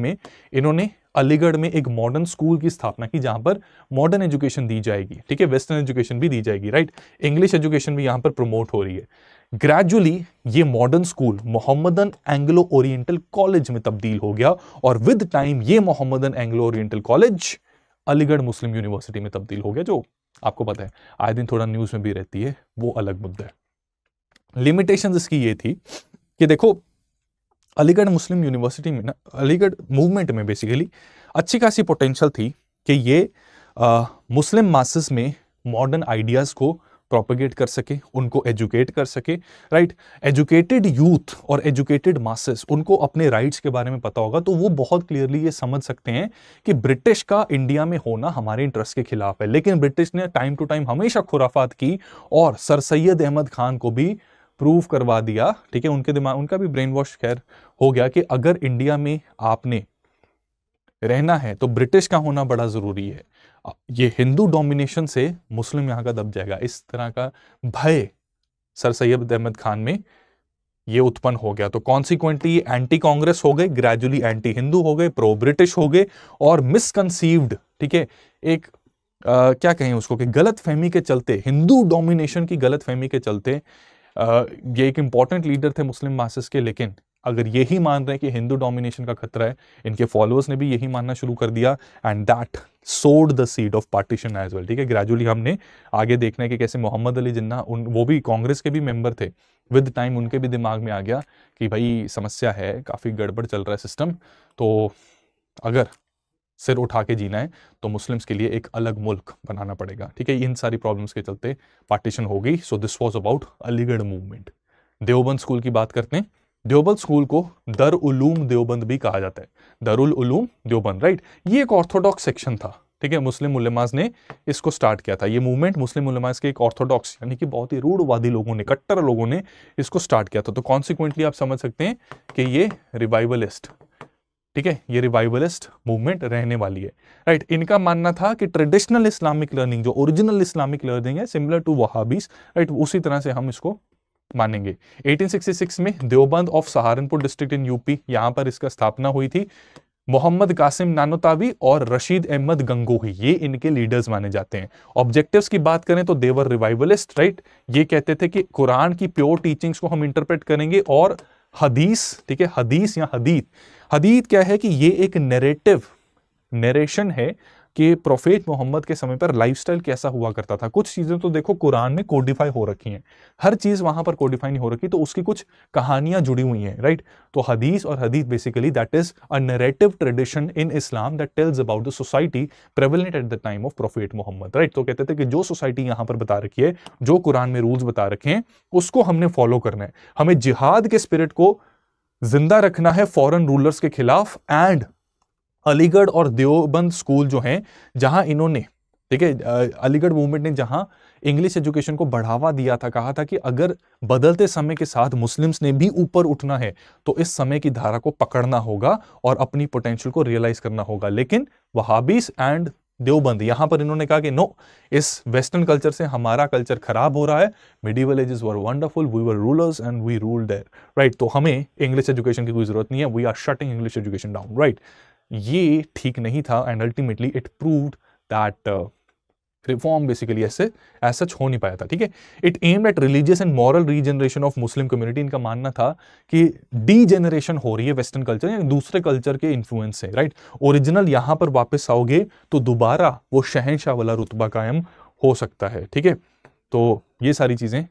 में इन्होंने अलीगढ़ में एक मॉडर्न स्कूल की स्थापना की जहां पर मॉडर्न एजुकेशन दी जाएगी ठीक है वेस्टर्न एजुकेशन भी दी जाएगी राइट इंग्लिश एजुकेशन भी यहां पर प्रमोट हो रही है ग्रेजुअली ये modern school Mohammedan Anglo Oriental College में तब्दील हो गया और विद टाइम ये Mohammedan Anglo Oriental College Aligarh Muslim University में तब्दील हो गया जो आपको पता है आए दिन थोड़ा न्यूज़ में भी रहती है वो अलग मुद्दा है लिमिटेशन इसकी ये थी कि देखो अलीगढ़ मुस्लिम यूनिवर्सिटी में ना अलीगढ़ मूवमेंट में बेसिकली अच्छी खासी पोटेंशियल थी कि ये आ, मुस्लिम मासेस में मॉडर्न आइडियाज़ को प्रोपोगेट कर सके उनको एजुकेट कर सके राइट एजुकेटेड यूथ और एजुकेटेड मासेस उनको अपने राइट्स के बारे में पता होगा तो वो बहुत क्लियरली ये समझ सकते हैं कि ब्रिटिश का इंडिया में होना हमारे इंटरेस्ट के खिलाफ है लेकिन ब्रिटिश ने टाइम टू टाइम हमेशा खुराफात की और सर सैद अहमद खान को भी प्रूव करवा दिया ठीक है उनके दिमाग उनका भी ब्रेन वॉश खैर हो गया कि अगर इंडिया में आपने रहना है तो ब्रिटिश का होना बड़ा ज़रूरी है ये हिंदू डोमिनेशन से मुस्लिम यहां का दब जाएगा इस तरह का भय सर सैयद अहमद खान में ये उत्पन्न हो गया तो कॉन्सिक्वेंटली ये एंटी कांग्रेस हो गए ग्रेजुअली एंटी हिंदू हो गए प्रो ब्रिटिश हो गए और मिसकनसीव्ड ठीक है एक आ, क्या कहें उसको कि गलत फहमी के चलते हिंदू डोमिनेशन की गलत फहमी के चलते आ, ये एक इंपॉर्टेंट लीडर थे मुस्लिम मासिस के लेकिन अगर यही मान रहे हैं कि हिंदू डोमिनेशन का खतरा है इनके फॉलोअर्स ने भी यही मानना शुरू कर दिया and that sowed the seed of partition as well ठीक है ग्रेजुअली हमने आगे देखना है कि कैसे मोहम्मद अली जिन्ना उन वो भी कांग्रेस के भी मेंबर थे विद टाइम उनके भी दिमाग में आ गया कि भाई समस्या है काफ़ी गड़बड़ चल रहा है सिस्टम तो अगर सिर उठा के जीना है तो मुस्लिम्स के लिए एक अलग मुल्क बनाना पड़ेगा ठीक है इन सारी प्रॉब्लम्स के चलते पार्टीशन हो गई so this was about Aligarh movement Deoband school की बात करते हैं देवबंद स्कूल को दर उलूम देवबंद भी कहा जाता है दरुल उलूम देवबंद राइट ये एक ऑर्थोडॉक्स सेक्शन था ठीक है मुस्लिम उलमाज ने इसको स्टार्ट किया था ये मूवमेंट मुस्लिम उलमाज के एक ऑर्थोडॉक्स यानी कि बहुत ही रूढ़वादी लोगों ने कट्टर लोगों ने इसको स्टार्ट किया था तो कॉन्सिक्वेंटली आप समझ सकते हैं कि ये रिवाइवलिस्ट ठीक है ये रिवाइवलिस्ट मूवमेंट रहने वाली है राइट इनका मानना था कि ट्रेडिशनल इस्लामिक लर्निंग जो ओरिजिनल इस्लामिक लर्निंग है सिमिलर टू वहाबीज राइट उसी तरह से हम इसको मानेंगे 1866 में Deoband of Saharanpur district in UP यहां पर इसका स्थापना हुई थी मोहम्मद कासिम नानोतावी और रशीद अहमद गंगोही ये इनके लीडर्स माने जाते हैं ऑब्जेक्टिव्स की बात करें तो देवर रिवाइवलिस्ट राइट ये कहते थे कि कुरान की प्योर टीचिंग्स को हम इंटरप्रेट करेंगे और हदीस ठीक है हदीस या हदीत हदीत क्या है कि ये एक नेरेटिव नरेशन है कि प्रोफेट मोहम्मद के समय पर लाइफस्टाइल कैसा हुआ करता था कुछ चीज़ें तो देखो कुरान में कोडिफाई हो रखी हैं हर चीज़ वहाँ पर कोडिफाई नहीं हो रखी तो उसकी कुछ कहानियाँ जुड़ी हुई हैं राइट तो हदीस और हदीस basically that is a narrative tradition in Islam that tells about the society prevalent at the time of prophet Muhammad right तो कहते थे कि जो सोसाइटी यहाँ पर बता रखी है जो कुरान में रूल्स बता रखे हैं उसको हमने फॉलो करना है हमें जिहाद के स्पिरिट को जिंदा रखना है फॉरेन रूलर्स के खिलाफ एंड अलीगढ़ और देवबंद स्कूल जो हैं जहां इन्होंने ठीक है अलीगढ़ मूवमेंट ने जहां इंग्लिश एजुकेशन को बढ़ावा दिया था कहा था कि अगर बदलते समय के साथ मुस्लिम्स ने भी ऊपर उठना है तो इस समय की धारा को पकड़ना होगा और अपनी पोटेंशियल को रियलाइज करना होगा लेकिन वहाबीस एंड देवबंद यहां पर इन्होंने कहा कि नो इस वेस्टर्न कल्चर से हमारा कल्चर खराब हो रहा है medieval ages were wonderful we were rulers and we rule there right तो हमें इंग्लिश एजुकेशन की कोई जरूरत नहीं है we are shutting English education down right ये ठीक नहीं था and ultimately it prove that reform basically ऐसे एज सच हो नहीं पाया था ठीक है it aim at religious and moral regeneration of Muslim community इनका मानना था कि डी जनरेशन हो रही है वेस्टर्न कल्चर या दूसरे कल्चर के इन्फ्लुएंस से राइट ओरिजिनल यहाँ पर वापस आओगे तो दोबारा वो शहनशाह वाला रुतबा कायम हो सकता है ठीक है तो ये सारी चीज़ें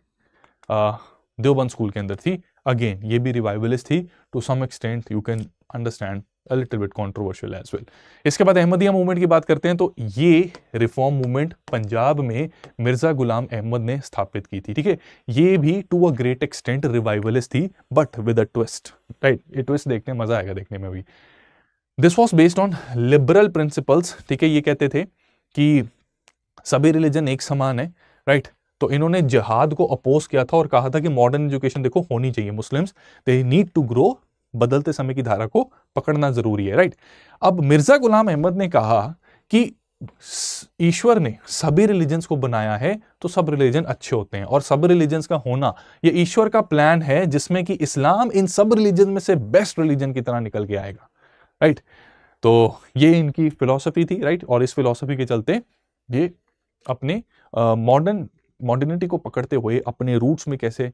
देवबंद स्कूल के अंदर थी अगेन ये भी रिवाइवलिस्ट थी to some extent you can understand a little bit controversial as well इसके बाद अहमदिया मूवमेंट की बात करते हैं तो ये रिफॉर्म मूवमेंट पंजाब में मिर्जा गुलाम अहमद ने स्थापित की थी ठीक है ये भी to a great extent revivalist थी but with a twist right ये ट्विस्ट देखने मजा आएगा देखने में भी this was based on liberal principles ठीक है ये कहते थे कि सभी रिलीजन एक समान है राइट right? तो इन्होंने जहाद को अपोज किया था और कहा था कि मॉडर्न एजुकेशन देखो होनी चाहिए Muslims they need to grow बदलते समय की धारा को पकड़ना जरूरी है राइट अब मिर्जा गुलाम अहमद ने कहा कि ईश्वर ने सभी रिलीजन्स को बनाया है तो सब रिलीजन अच्छे होते हैं और सब रिलीजन्स का होना ये ईश्वर का प्लान है जिसमें कि इस्लाम इन सब रिलीजन में से बेस्ट रिलीजन की तरह निकल के आएगा राइट तो ये इनकी फिलॉसफी थी राइट और इस फिलॉसफी के चलते ये अपने मॉडर्न मॉडर्निटी को पकड़ते हुए अपने रूट्स में कैसे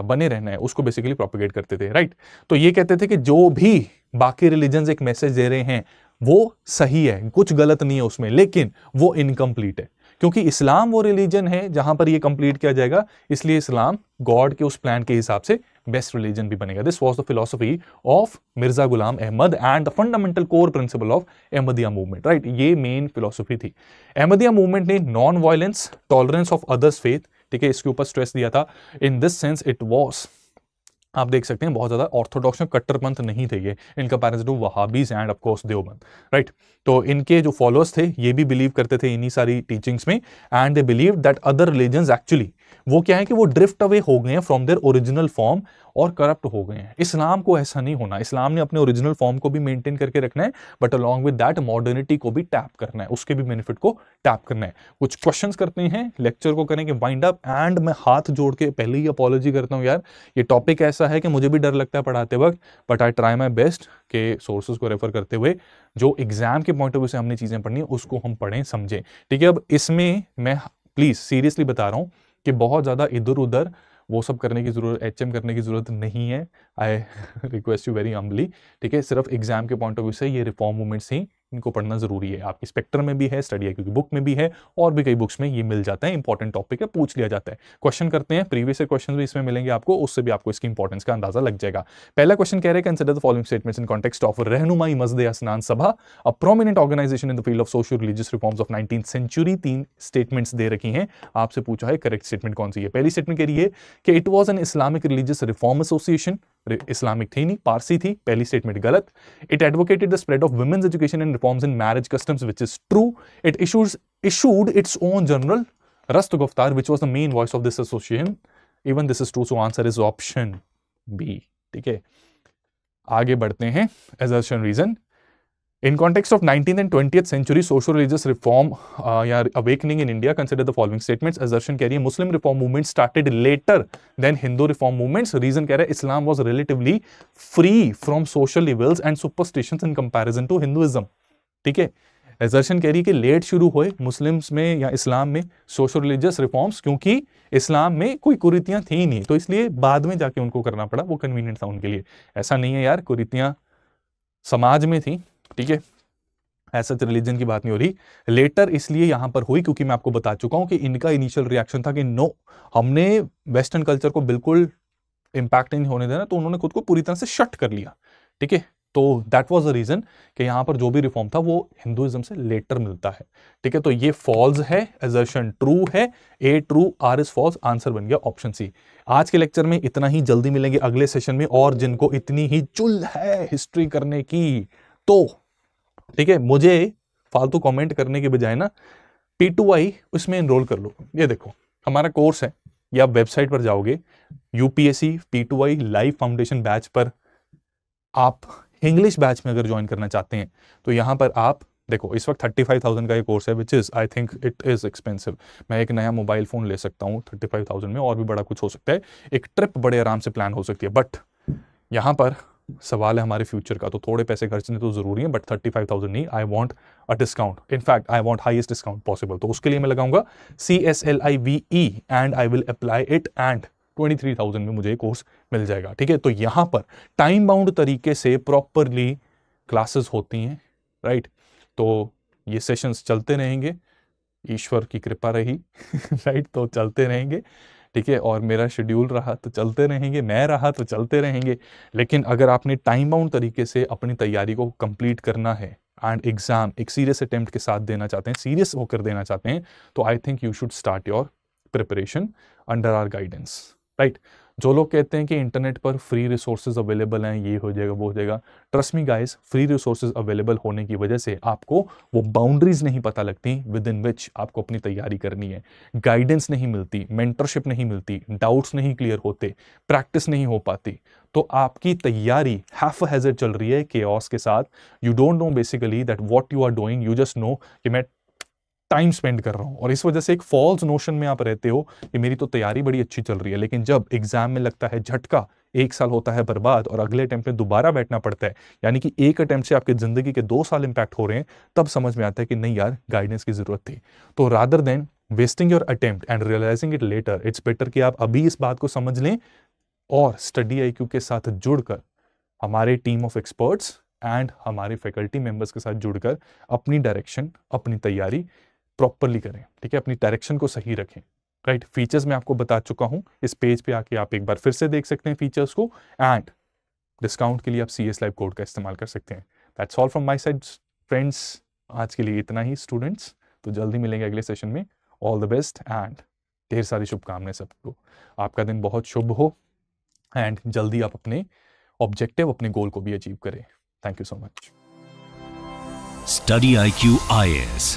बने रहना है उसको बेसिकली प्रोपोगेट करते थे राइट तो ये कहते थे कि जो भी बाकी रिलीजन एक मैसेज दे रहे हैं वो सही है कुछ गलत नहीं है उसमें लेकिन वो इनकम्प्लीट है क्योंकि इस्लाम वो रिलीजन है जहां पर ये कंप्लीट किया जाएगा इसलिए इस्लाम गॉड के उस प्लान के हिसाब से बेस्ट रिलीजन भी बनेगा this was the philosophy of Mirza Ghulam Ahmad and the fundamental core principle of Ahmadiyya movement right ये मेन फिलोसफी थी अहमदिया मूवमेंट ने non violence tolerance of others faith ठीक है इसके ऊपर स्ट्रेस दिया था in this sense it was आप देख सकते हैं बहुत ज़्यादा ऑर्थोडॉक्स में कट्टरपंथ नहीं थे ये in comparison to Wahhabis and of course Deoband right तो इनके जो फॉलोअर्स थे ये भी बिलीव करते थे इन्हीं सारी टीचिंग्स में and they believe that other religion actually वो क्या है कि वो ड्रिफ्ट अवे हो गए हैं फ्रॉम देयर ओरिजिनल फॉर्म और करप्ट हो गए हैं इस्लाम को ऐसा नहीं होना इस्लाम ने अपने ओरिजिनल फॉर्म को भी मेंटेन करके रखना है but along with that modernity को भी टैप करना है उसके भी बेनिफिट को टैप करना है कुछ क्वेश्चंस करते हैं लेक्चर को करेंगे वाइंड अप एंड मैं हाथ जोड़ के पहले ही अपॉलॉजी करता हूँ यार ये टॉपिक ऐसा है कि मुझे भी डर लगता है पढ़ाते वक्त but I try my best के सोर्सेज को रेफर करते हुए जो एग्जाम के पॉइंट ऑफ व्यू से हमने चीज़ें पढ़नी है उसको हम पढ़ें समझें ठीक है अब इसमें मैं प्लीज़ सीरियसली बता रहा हूँ कि बहुत ज़्यादा इधर उधर वो सब करने की ज़रूरत एच करने की ज़रूरत नहीं है I request you very humbly ठीक है सिर्फ एग्जाम के पॉइंट ऑफ व्यू से ये रिफॉर्म मूवमेंट्स ही इनको पढ़ना ज़रूरी है आपके स्पेक्टर में भी है स्टडी है क्योंकि बुक में भी है और भी कई बुक्स में ये मिल जाता है इंपॉर्टेंट टॉपिक है पूछ लिया जाता है क्वेश्चन करते हैं प्रीवियस क्वेश्चन भी इसमें मिलेंगे आपको उससे भी आपको इसकी इंपॉर्टेंस का अंदाजा लग जाएगा पहला क्वेश्चन कह रहे हैं consider the following statements in context of Rahnumai Mazdayasnan Sabha a prominent organisation in the field of social religious reforms of nineteen century तीन स्टेटमेंट्स दे रखी हैं आपसे पूछा है करेक्ट स्टेटमेंट कौन सी है पहली स्टेटमेंट कह रही है कि it was an Islamic religious reform association Islamic थी नहीं पारसी थी पहली स्टेटमेंट गलत it advocated the spread of women's education and reforms in marriage customs which is true it issues issued its own journal Rast Goftar which was the main voice of this association even this is true so answer is option B ठीक है आगे बढ़ते हैं assertion reason In context of 19th and 20th century social religious reform uh, yeah, awakening in India, consider the following statements. Assertion carry Muslim reform movement started later than Hindu reform movements. Reason carry Islam was relatively free from social evils and superstitions in comparison to Hinduism. ठीक है assertion कह रही है कि late शुरू हुए Muslims में या इस्लाम में सोशल रिलीजियस रिफॉर्म्स क्योंकि इस्लाम में कोई कुरीतियाँ थी नहीं तो इसलिए बाद में जाके उनको करना पड़ा वो कन्वीनियंट था उनके लिए ऐसा नहीं है यार कुरीतियाँ समाज में थी ठीक है ऐसा तो रिलीजन की बात नहीं हो रही लेटर इसलिए यहां पर हुई क्योंकि मैं आपको बता चुका हूं कि इनका इनिशियल रिएक्शन था कि नो हमने वेस्टर्न कल्चर को बिल्कुल इंपैक्ट नहीं होने देना तो उन्होंने खुद को पूरी तरह से शट कर लिया ठीक है तो दैट वाज द रीज़न कि यहां पर जो भी रिफॉर्म था वो हिंदुइज्म से लेटर मिलता है ठीक है तो ये फॉल्स है एजर्शन ट्रू है A true R is false answer बन गया ऑप्शन सी आज के लेक्चर में इतना ही जल्दी मिलेंगे अगले सेशन में और जिनको इतनी ही चुल है हिस्ट्री करने की तो ठीक है मुझे फालतू कमेंट करने के बजाय ना पी टू आई उसमें इनरोल कर लो ये देखो हमारा कोर्स है ये आप वेबसाइट पर जाओगे UPSC P two I live foundation batch पर आप इंग्लिश बैच में अगर ज्वाइन करना चाहते हैं तो यहाँ पर आप देखो इस वक्त थर्टी फाइव थाउजेंड का ये कोर्स है which is I think it is expensive मैं एक नया मोबाइल फ़ोन ले सकता हूँ थर्टी फाइव थाउजेंड में और भी बड़ा कुछ हो सकता है एक ट्रिप बड़े आराम से प्लान हो सकती है बट यहाँ पर सवाल है हमारे फ्यूचर का तो थोड़े पैसे खर्चने तो जरूरी है बट थर्टी फाइव थाउजेंड नहीं I want a discount in fact I want highest discount possible तो उसके लिए मैं लगाऊंगा C S L I V E and I will apply it and twenty three thousand में मुझे कोर्स मिल जाएगा ठीक है तो यहां पर टाइम बाउंड तरीके से प्रॉपरली क्लासेस होती हैं राइट तो ये सेशंस चलते रहेंगे ईश्वर की कृपा रही राइट तो चलते रहेंगे ठीक है और मेरा शेड्यूल रहा तो चलते रहेंगे मैं रहा तो चलते रहेंगे लेकिन अगर आपने टाइम बाउंड तरीके से अपनी तैयारी को कंप्लीट करना है एंड एग्ज़ाम एक सीरियस अटेम्प्ट के साथ देना चाहते हैं सीरियस होकर देना चाहते हैं तो I think you should start your preparation under our guidance right जो लोग कहते हैं कि इंटरनेट पर फ्री रिसोर्सेज अवेलेबल हैं ये हो जाएगा वो हो जाएगा trust me guys free resources available होने की वजह से आपको वो बाउंड्रीज नहीं पता लगती विद इन विच आपको अपनी तैयारी करनी है गाइडेंस नहीं मिलती मेंटरशिप नहीं मिलती डाउट्स नहीं क्लियर होते प्रैक्टिस नहीं हो पाती तो आपकी तैयारी हैफ हैजर चल रही है के के साथ you don't know basically that what you are doing you just know कि मैं टाइम स्पेंड कर रहा हूँ और इस वजह से एक फॉल्स नोशन में आप रहते हो कि मेरी तो तैयारी बड़ी अच्छी चल रही है लेकिन जब एग्जाम में लगता है झटका एक साल होता है बर्बाद और अगले अटैम्प्ट में दोबारा बैठना पड़ता है यानी कि एक अटैम्प्ट से आपकी ज़िंदगी के दो साल इम्पैक्ट हो रहे हैं तब समझ में आता है कि नहीं यार गाइडेंस की ज़रूरत थी तो rather than wasting your attempt and realising it later it's better कि आप अभी इस बात को समझ लें और स्टडी आई के साथ जुड़कर हमारे टीम ऑफ एक्सपर्ट्स एंड हमारे फैकल्टी मेंबर्स के साथ जुड़कर अपनी डायरेक्शन अपनी तैयारी प्रॉपरली करें ठीक है अपनी डायरेक्शन को सही रखें राइट right? फीचर्स मैं आपको बता चुका हूं इस पेज पे आके आप एक बार फिर से देख सकते हैं फीचर्स को एंड डिस्काउंट के लिए आप सी एस लाइव कोड का इस्तेमाल कर सकते हैं that's all from my side friends आज के लिए इतना ही स्टूडेंट्स तो जल्दी मिलेंगे अगले सेशन में ऑल द बेस्ट एंड ढेर सारी शुभकामनाएं सबको आपका दिन बहुत शुभ हो एंड जल्दी आप अपने ऑब्जेक्टिव अपने गोल को भी अचीव करें thank you so much study I Q I S